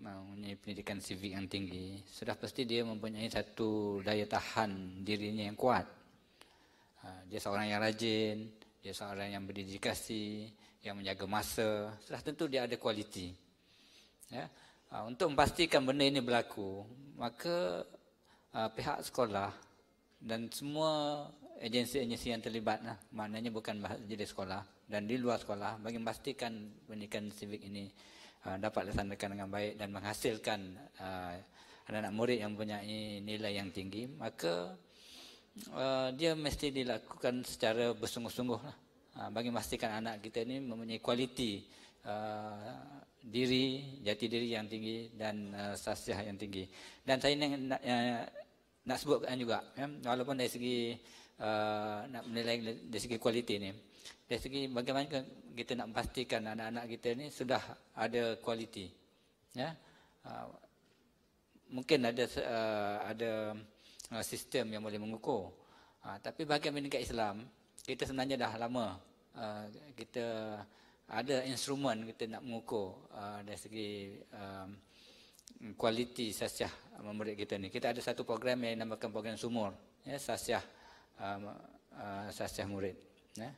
mempunyai pendidikan civik yang tinggi, sudah pasti dia mempunyai satu daya tahan dirinya yang kuat. Ha, dia seorang yang rajin, dia seorang yang berdedikasi, yang menjaga masa, sudah tentu dia ada kualiti. Ya? Ha, untuk memastikan benda ini berlaku, maka ha, pihak sekolah dan semua agensi-agensi yang terlibat, lah, maknanya bukan di sekolah, dan di luar sekolah, bagi memastikan pendidikan civik ini Ah, dapat dilaksanakan dengan baik dan menghasilkan ah, anak-anak murid yang mempunyai nilai yang tinggi, maka ah, dia mesti dilakukan secara bersungguh-sungguh bagi memastikan anak kita ini mempunyai kualiti diri, jati diri yang tinggi dan uh, yang tinggi. Dan saya nak, nak, nak sebutkan juga, ya, walaupun dari segi uh, nak menilai dari segi kualiti ini, dari segi bagaimana kita nak pastikan anak-anak kita ni sudah ada kualiti ya ah, mungkin ada ah, ada ah, sistem yang boleh mengukur tapi bagaimana dekat Islam kita sebenarnya dah lama kita ada instrumen kita nak mengukur dari segi kualiti sasyah murid kita ni kita ada satu program yang dinamakan program sumur ya sasyah sasyah murid ya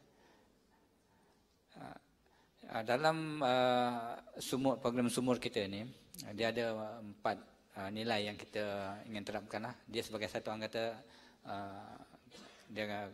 Ah, dalam uh, sumur program sumur kita ni ah, dia ada empat uh, nilai yang kita ingin terapkan lah. Dia sebagai satu orang kata uh, dia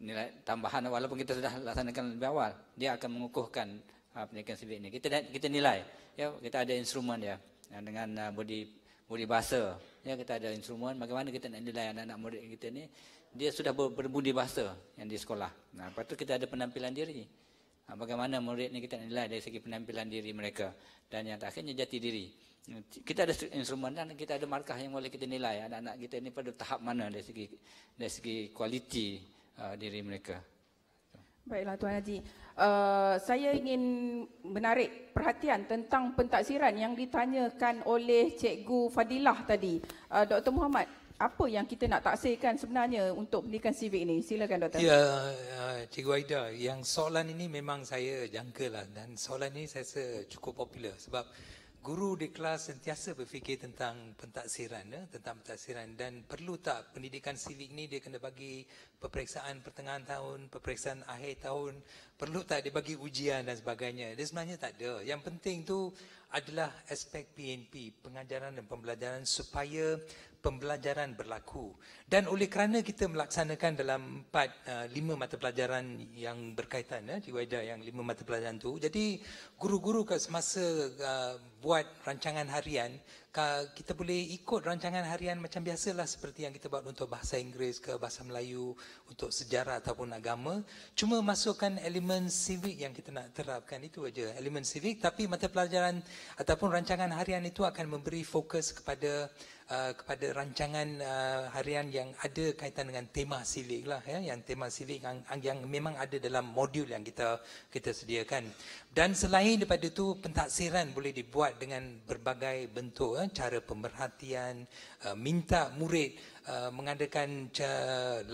nilai tambahan walaupun kita sudah laksanakan lebih awal dia akan mengukuhkan uh, pendidikan sivik ini. Kita kita nilai ya kita ada instrumen dia ya, dengan uh, budi budi bahasa ya kita ada instrumen bagaimana kita nak nilai anak-anak murid kita ni dia sudah berbudi bahasa yang di sekolah. Nah, lepas tu kita ada penampilan diri. Ha, bagaimana murid ni kita nilai dari segi penampilan diri mereka dan yang terakhirnya jati diri kita ada instrumen dan kita ada markah yang boleh kita nilai anak-anak kita ini pada tahap mana dari segi dari segi kualiti uh, diri mereka Baiklah Tuan Haji. Uh, saya ingin menarik perhatian tentang pentaksiran yang ditanyakan oleh Cikgu Fadilah tadi. Uh, eh, Dr. Muhammad, apa yang kita nak taksirkan sebenarnya untuk pendidikan sivik ini? Silakan Doktor. Ya, eh, Cikgu Aida, yang soalan ini memang saya jangka lah dan soalan ini saya rasa cukup popular sebab guru di kelas sentiasa berfikir tentang pentaksiran ya, tentang pentaksiran dan perlu tak pendidikan sivik ini dia kena bagi peperiksaan pertengahan tahun, peperiksaan akhir tahun, perlu tak dia bagi ujian dan sebagainya. Dia sebenarnya tak ada. Yang penting tu adalah aspek PNP, pengajaran dan pembelajaran supaya pembelajaran berlaku dan oleh kerana kita melaksanakan dalam empat uh, lima mata pelajaran yang berkaitan ya cikgu yang lima mata pelajaran tu jadi guru-guru kat semasa uh, buat rancangan harian, kita boleh ikut rancangan harian macam biasalah seperti yang kita buat untuk bahasa Inggeris ke bahasa Melayu, untuk sejarah ataupun agama. Cuma masukkan elemen civic yang kita nak terapkan, itu aja elemen civic. Tapi mata pelajaran ataupun rancangan harian itu akan memberi fokus kepada Uh, kepada rancangan uh, harian yang ada kaitan dengan tema silik lah ya yang tema silik yang, yang memang ada dalam modul yang kita kita sediakan dan selain daripada itu, pentaksiran boleh dibuat dengan berbagai bentuk, eh, cara pemerhatian, eh, minta murid eh, mengadakan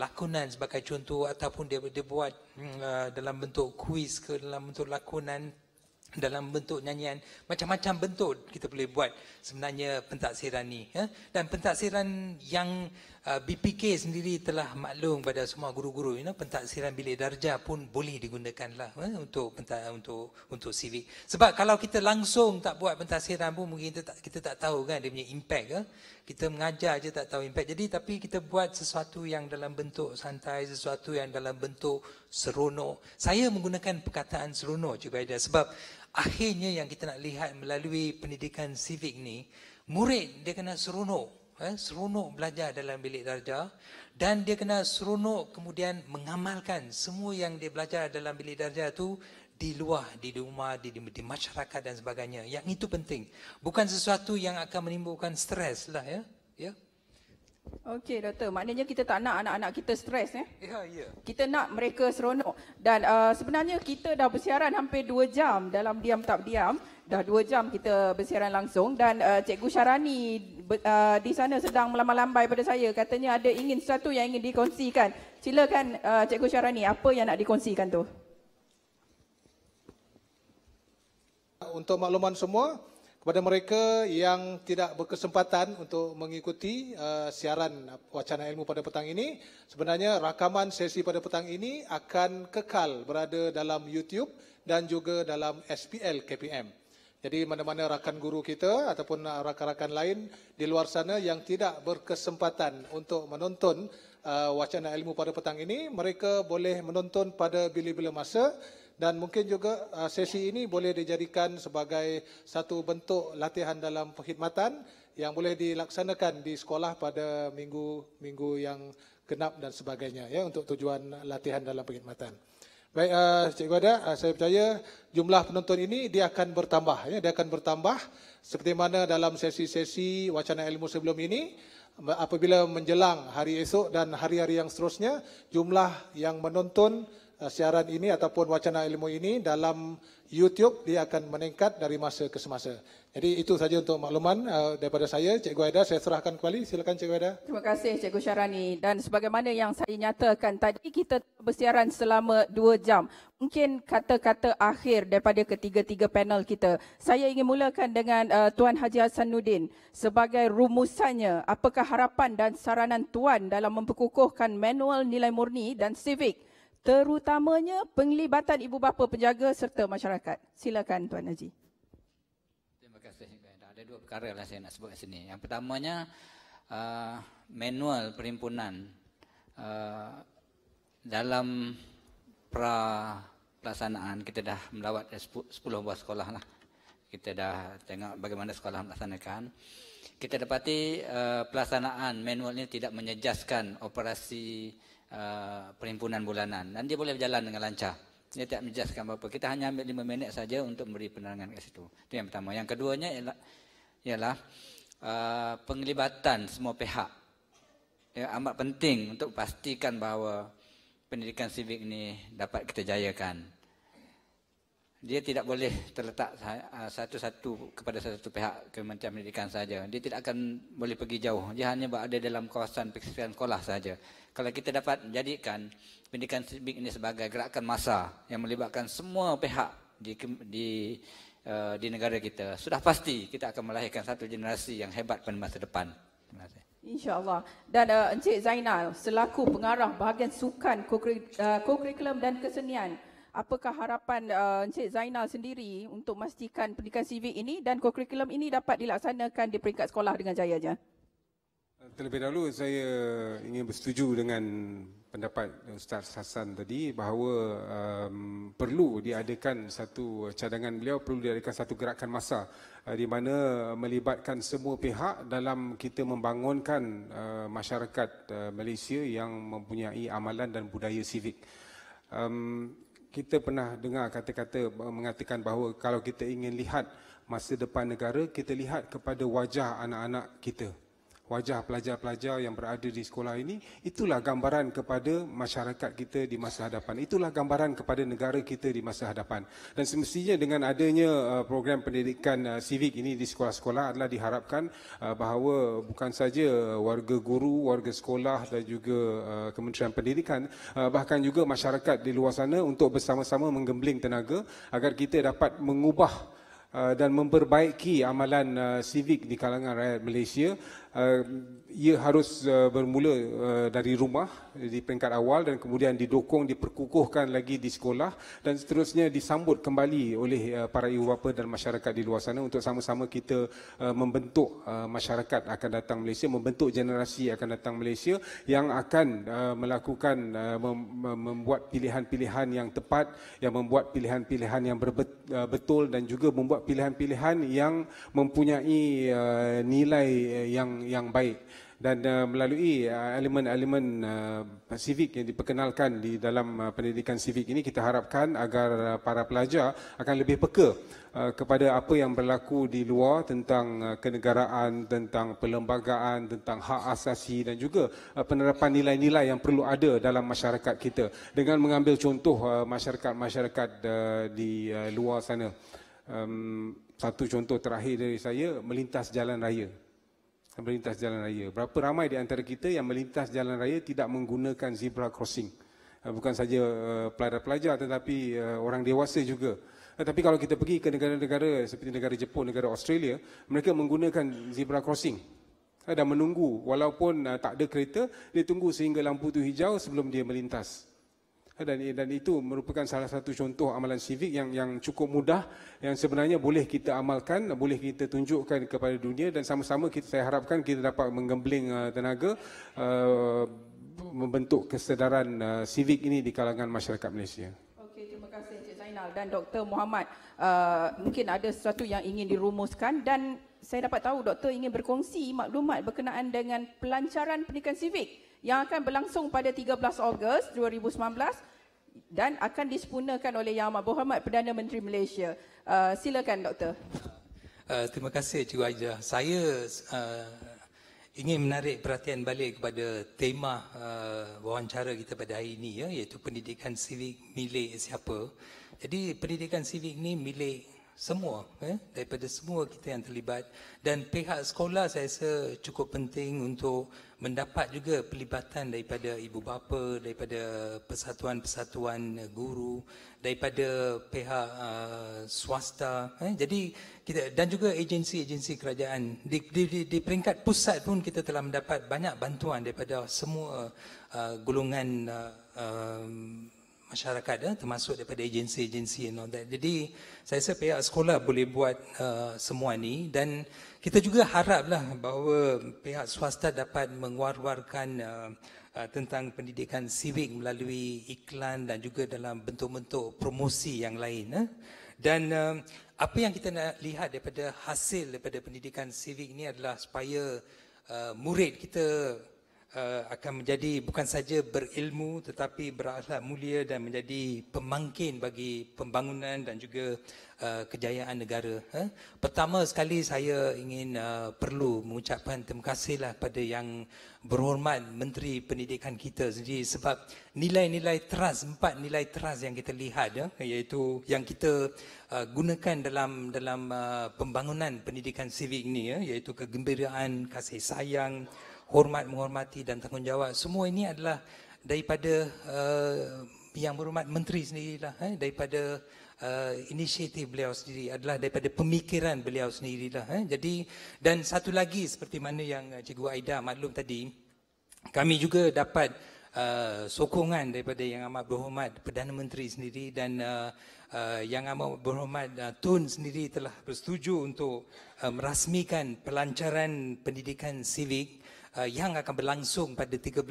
lakonan sebagai contoh ataupun dia, dia mm, dalam bentuk kuis ke dalam bentuk lakonan dalam bentuk nyanyian macam-macam bentuk kita boleh buat sebenarnya pentaksiran ni dan pentaksiran yang Ah, BPK sendiri telah maklum pada semua guru-guru you know, pentaksiran bilik darjah pun boleh digunakanlah eh, untuk pentak, untuk untuk CV. Sebab kalau kita langsung tak buat pentaksiran pun mungkin kita tak, kita tak tahu kan dia punya impact eh. Kita mengajar aja tak tahu impact. Jadi tapi kita buat sesuatu yang dalam bentuk santai, sesuatu yang dalam bentuk serono. Saya menggunakan perkataan serono juga ada sebab akhirnya yang kita nak lihat melalui pendidikan civic ni, murid dia kena seronok. Eh, seronok belajar dalam bilik darjah dan dia kena seronok kemudian mengamalkan semua yang dia belajar dalam bilik darjah tu di luar, di rumah, di, di, di masyarakat dan sebagainya. Yang itu penting. Bukan sesuatu yang akan menimbulkan stres lah ya. ya? Okey doktor, maknanya kita tak nak anak-anak kita stres eh. Ya, yeah, Yeah. Kita nak mereka seronok dan uh, sebenarnya kita dah bersiaran hampir dua jam dalam diam tak diam dah dua jam kita bersiaran langsung dan uh, cikgu Syarani uh, di sana sedang melambai-lambai pada saya katanya ada ingin sesuatu yang ingin dikongsikan. Silakan uh, cikgu Syarani apa yang nak dikongsikan tu? Untuk makluman semua kepada mereka yang tidak berkesempatan untuk mengikuti uh, siaran wacana ilmu pada petang ini, sebenarnya rakaman sesi pada petang ini akan kekal berada dalam YouTube dan juga dalam SPL KPM. Jadi mana-mana rakan guru kita ataupun rakan-rakan lain di luar sana yang tidak berkesempatan untuk menonton uh, wacana ilmu pada petang ini, mereka boleh menonton pada bila-bila masa dan mungkin juga uh, sesi ini boleh dijadikan sebagai satu bentuk latihan dalam perkhidmatan yang boleh dilaksanakan di sekolah pada minggu-minggu yang genap dan sebagainya ya untuk tujuan latihan dalam perkhidmatan. Baik, uh, Cikgu Ada, uh, eh, saya percaya jumlah penonton ini dia akan bertambah. Ya? Dia akan bertambah seperti mana dalam sesi-sesi wacana ilmu sebelum ini. Apabila menjelang hari esok dan hari-hari yang seterusnya, jumlah yang menonton uh, siaran ini ataupun wacana ilmu ini dalam... YouTube dia akan meningkat dari masa ke semasa. Jadi itu saja untuk makluman uh, daripada saya, Cikgu Aida. Saya serahkan kembali. Silakan Cikgu Aida. Terima kasih Cikgu Syarani. Dan sebagaimana yang saya nyatakan tadi, kita bersiaran selama dua jam. Mungkin kata-kata akhir daripada ketiga-tiga panel kita. Saya ingin mulakan dengan uh, Tuan Haji Hasanuddin. Sebagai rumusannya, apakah harapan dan saranan Tuan dalam memperkukuhkan manual nilai murni dan civic terutamanya penglibatan ibu bapa penjaga serta masyarakat. Silakan Tuan Haji. Terima kasih. Ada dua perkara yang lah saya nak sebut kat sini. Yang pertamanya uh, manual perhimpunan uh, dalam pra pelaksanaan kita dah melawat 10 eh, buah sekolah lah. Kita dah tengok bagaimana sekolah melaksanakan. Kita dapati uh, pelaksanaan manual ini tidak menyejaskan operasi Uh, perhimpunan bulanan dan dia boleh berjalan dengan lancar. Ini tak menjelaskan apa-apa. Kita hanya ambil 5 minit saja untuk memberi penerangan ke situ. Itu yang pertama. Yang keduanya ialah, ialah uh, penglibatan semua pihak. Ya, amat penting untuk pastikan bahawa pendidikan sivik ini dapat kita jayakan. Dia tidak boleh terletak uh, satu-satu kepada satu pihak Kementerian Pendidikan saja. Dia tidak akan boleh pergi jauh. Dia hanya berada dalam kawasan pendidikan sekolah saja kalau kita dapat menjadikan pendidikan sibik ini sebagai gerakan masa yang melibatkan semua pihak di di uh, di negara kita sudah pasti kita akan melahirkan satu generasi yang hebat pada masa depan terima kasih InsyaAllah. Dan uh, Encik Zainal, selaku pengarah bahagian sukan, eh, kokurikulum uh, dan kesenian, apakah harapan uh, Encik Zainal sendiri untuk memastikan pendidikan civik ini dan kokurikulum ini dapat dilaksanakan di peringkat sekolah dengan jaya? Uh, Terlebih dahulu saya ingin bersetuju dengan pendapat Ustaz Hassan tadi bahawa um, perlu diadakan satu cadangan beliau perlu diadakan satu gerakan masa uh, di mana melibatkan semua pihak dalam kita membangunkan uh, masyarakat uh, Malaysia yang mempunyai amalan dan budaya civic. Um, kita pernah dengar kata-kata uh, mengatakan bahawa kalau kita ingin lihat masa depan negara kita lihat kepada wajah anak-anak kita wajah pelajar-pelajar yang berada di sekolah ini, itulah gambaran kepada masyarakat kita di masa hadapan. Itulah gambaran kepada negara kita di masa hadapan. Dan semestinya dengan adanya uh, program pendidikan civik uh, ini di sekolah-sekolah adalah diharapkan uh, bahawa bukan saja warga guru, warga sekolah dan juga Kementerian Pendidikan, bahkan juga masyarakat di luar sana untuk bersama-sama menggembling tenaga agar kita dapat mengubah dan memperbaiki amalan uh, di kalangan rakyat Malaysia uh, Uh, ia harus uh, bermula uh, dari rumah di peringkat awal dan kemudian didukung, diperkukuhkan lagi di sekolah dan seterusnya disambut kembali oleh para ibu bapa dan masyarakat di luar sana untuk sama-sama kita membentuk masyarakat akan datang Malaysia, membentuk generasi akan datang Malaysia yang akan melakukan, membuat pilihan-pilihan yang tepat, yang membuat pilihan-pilihan yang betul dan juga membuat pilihan-pilihan yang mempunyai nilai yang yang baik dan uh, melalui uh, elemen-elemen uh, uh, civic yang diperkenalkan di dalam uh, pendidikan sivik ini kita harapkan agar uh, para pelajar akan lebih peka uh, kepada apa yang berlaku di luar tentang uh, kenegaraan tentang perlembagaan tentang hak asasi dan juga uh, penerapan nilai-nilai yang perlu ada dalam masyarakat kita dengan mengambil contoh uh, masyarakat-masyarakat uh, uh, di uh, luar sana um, satu contoh terakhir dari saya melintas jalan raya melintas jalan raya. Berapa ramai di antara kita yang melintas jalan raya tidak menggunakan zebra crossing? Eh, bukan saja eh, pelajar-pelajar tetapi eh, orang dewasa juga. Tapi kalau kita pergi ke negara-negara seperti negara Jepun, negara Australia, mereka menggunakan zebra crossing dan menunggu walaupun tak ada kereta, dia tunggu sehingga lampu itu hijau sebelum dia melintas dan dan itu merupakan salah satu contoh amalan sivik yang yang cukup mudah yang sebenarnya boleh kita amalkan boleh kita tunjukkan kepada dunia dan sama-sama kita saya harapkan kita dapat menggembling uh, tenaga uh, membentuk kesedaran uh, sivik ini di kalangan masyarakat Malaysia. Okey terima kasih Encik Zainal dan Dr Muhammad mungkin ada sesuatu yang ingin dirumuskan dan saya dapat tahu doktor ingin berkongsi maklumat berkenaan dengan pelancaran pendidikan sivik yang akan berlangsung pada 13 Ogos 2019 dan akan disempurnakan oleh Yang Amat Berhormat Perdana Menteri Malaysia. Uh, silakan doktor. Uh, terima kasih Cikgu Aja. Saya uh, ingin menarik perhatian balik kepada tema uh, wawancara kita pada hari ini ya iaitu pendidikan sivik milik siapa. Jadi pendidikan sivik ini milik semua eh, daripada semua kita yang terlibat dan pihak sekolah saya rasa cukup penting untuk mendapat juga pelibatan daripada ibu bapa daripada persatuan-persatuan guru daripada pihak uh, swasta eh. jadi kita dan juga agensi-agensi kerajaan di, di di di peringkat pusat pun kita telah mendapat banyak bantuan daripada semua uh, golongan uh, um, masyarakat ya, termasuk daripada agensi-agensi and all Jadi saya rasa pihak sekolah boleh buat uh, semua ni dan kita juga haraplah bahawa pihak swasta dapat mengwar-warkan uh, uh, tentang pendidikan civic melalui iklan dan juga dalam bentuk-bentuk promosi yang lain. Eh. Dan uh, apa yang kita nak lihat daripada hasil daripada pendidikan civic ini adalah supaya uh, murid kita Eh, akan menjadi bukan saja berilmu tetapi berakhlak mulia dan menjadi pemangkin bagi pembangunan dan juga uh, kejayaan negara. Eh? Pertama sekali saya ingin uh, perlu mengucapkan terima kasihlah pada yang berhormat Menteri Pendidikan kita sendiri sebab nilai-nilai teras empat nilai teras yang kita lihat ya, iaitu yang kita uh, gunakan dalam dalam uh, pembangunan pendidikan sivik ini ya, iaitu kegembiraan, kasih sayang, hormat menghormati dan tanggungjawab semua ini adalah daripada uh, yang berhormat menteri sendirilah eh daripada Uh, inisiatif beliau sendiri adalah daripada pemikiran beliau sendirilah eh. jadi dan satu lagi seperti mana yang cikgu Aida maklum tadi kami juga dapat uh, sokongan daripada yang amat berhormat Perdana Menteri sendiri dan uh, uh, yang amat berhormat uh, Tun sendiri telah bersetuju untuk uh, merasmikan pelancaran pendidikan civic uh, uh, yang akan berlangsung pada 13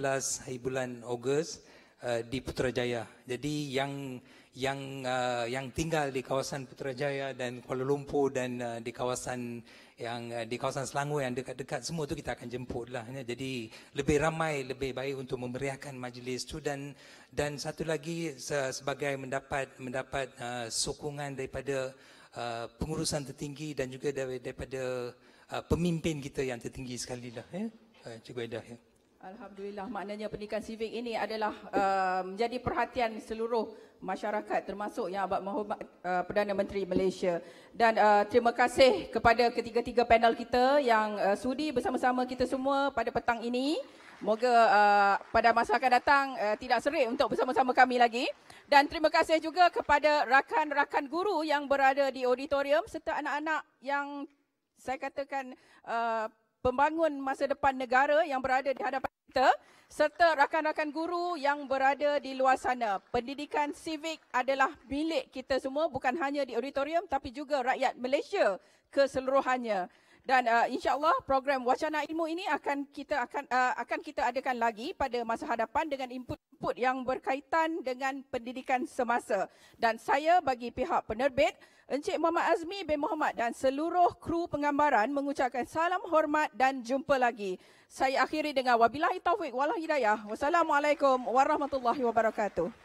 hari bulan Ogos uh, di Putrajaya. Jadi yang yang uh, yang tinggal di kawasan Putrajaya dan Kuala Lumpur dan uh, di kawasan yang uh, di kawasan Selangor yang dekat-dekat semua tu kita akan jemput lah. Ya. Jadi lebih ramai lebih baik untuk memeriahkan majlis tu dan dan satu lagi se- sebagai mendapat mendapat uh, sokongan daripada uh, pengurusan tertinggi dan juga daripada uh, pemimpin kita yang tertinggi sekali lah. Ya. Eh, cikgu Aidah. Ya. Alhamdulillah, maknanya pendidikan sivik ini adalah uh, menjadi perhatian seluruh masyarakat termasuk yang abad menghormat uh, Perdana Menteri Malaysia. Dan uh, terima kasih kepada ketiga-tiga panel kita yang uh, sudi bersama-sama kita semua pada petang ini. Moga uh, pada masa akan datang uh, tidak serik untuk bersama-sama kami lagi. Dan terima kasih juga kepada rakan-rakan guru yang berada di auditorium serta anak-anak yang saya katakan... Uh, pembangun masa depan negara yang berada di hadapan kita serta rakan-rakan guru yang berada di luar sana. Pendidikan Sivik adalah milik kita semua bukan hanya di auditorium tapi juga rakyat Malaysia keseluruhannya. Dan uh, insya program wacana ilmu ini akan kita akan uh, akan kita adakan lagi pada masa hadapan dengan input input yang berkaitan dengan pendidikan semasa dan saya bagi pihak penerbit Encik Muhammad Azmi bin Muhammad dan seluruh kru penggambaran mengucapkan salam hormat dan jumpa lagi. Saya akhiri dengan wabillahi taufik wal hidayah. Wassalamualaikum warahmatullahi wabarakatuh.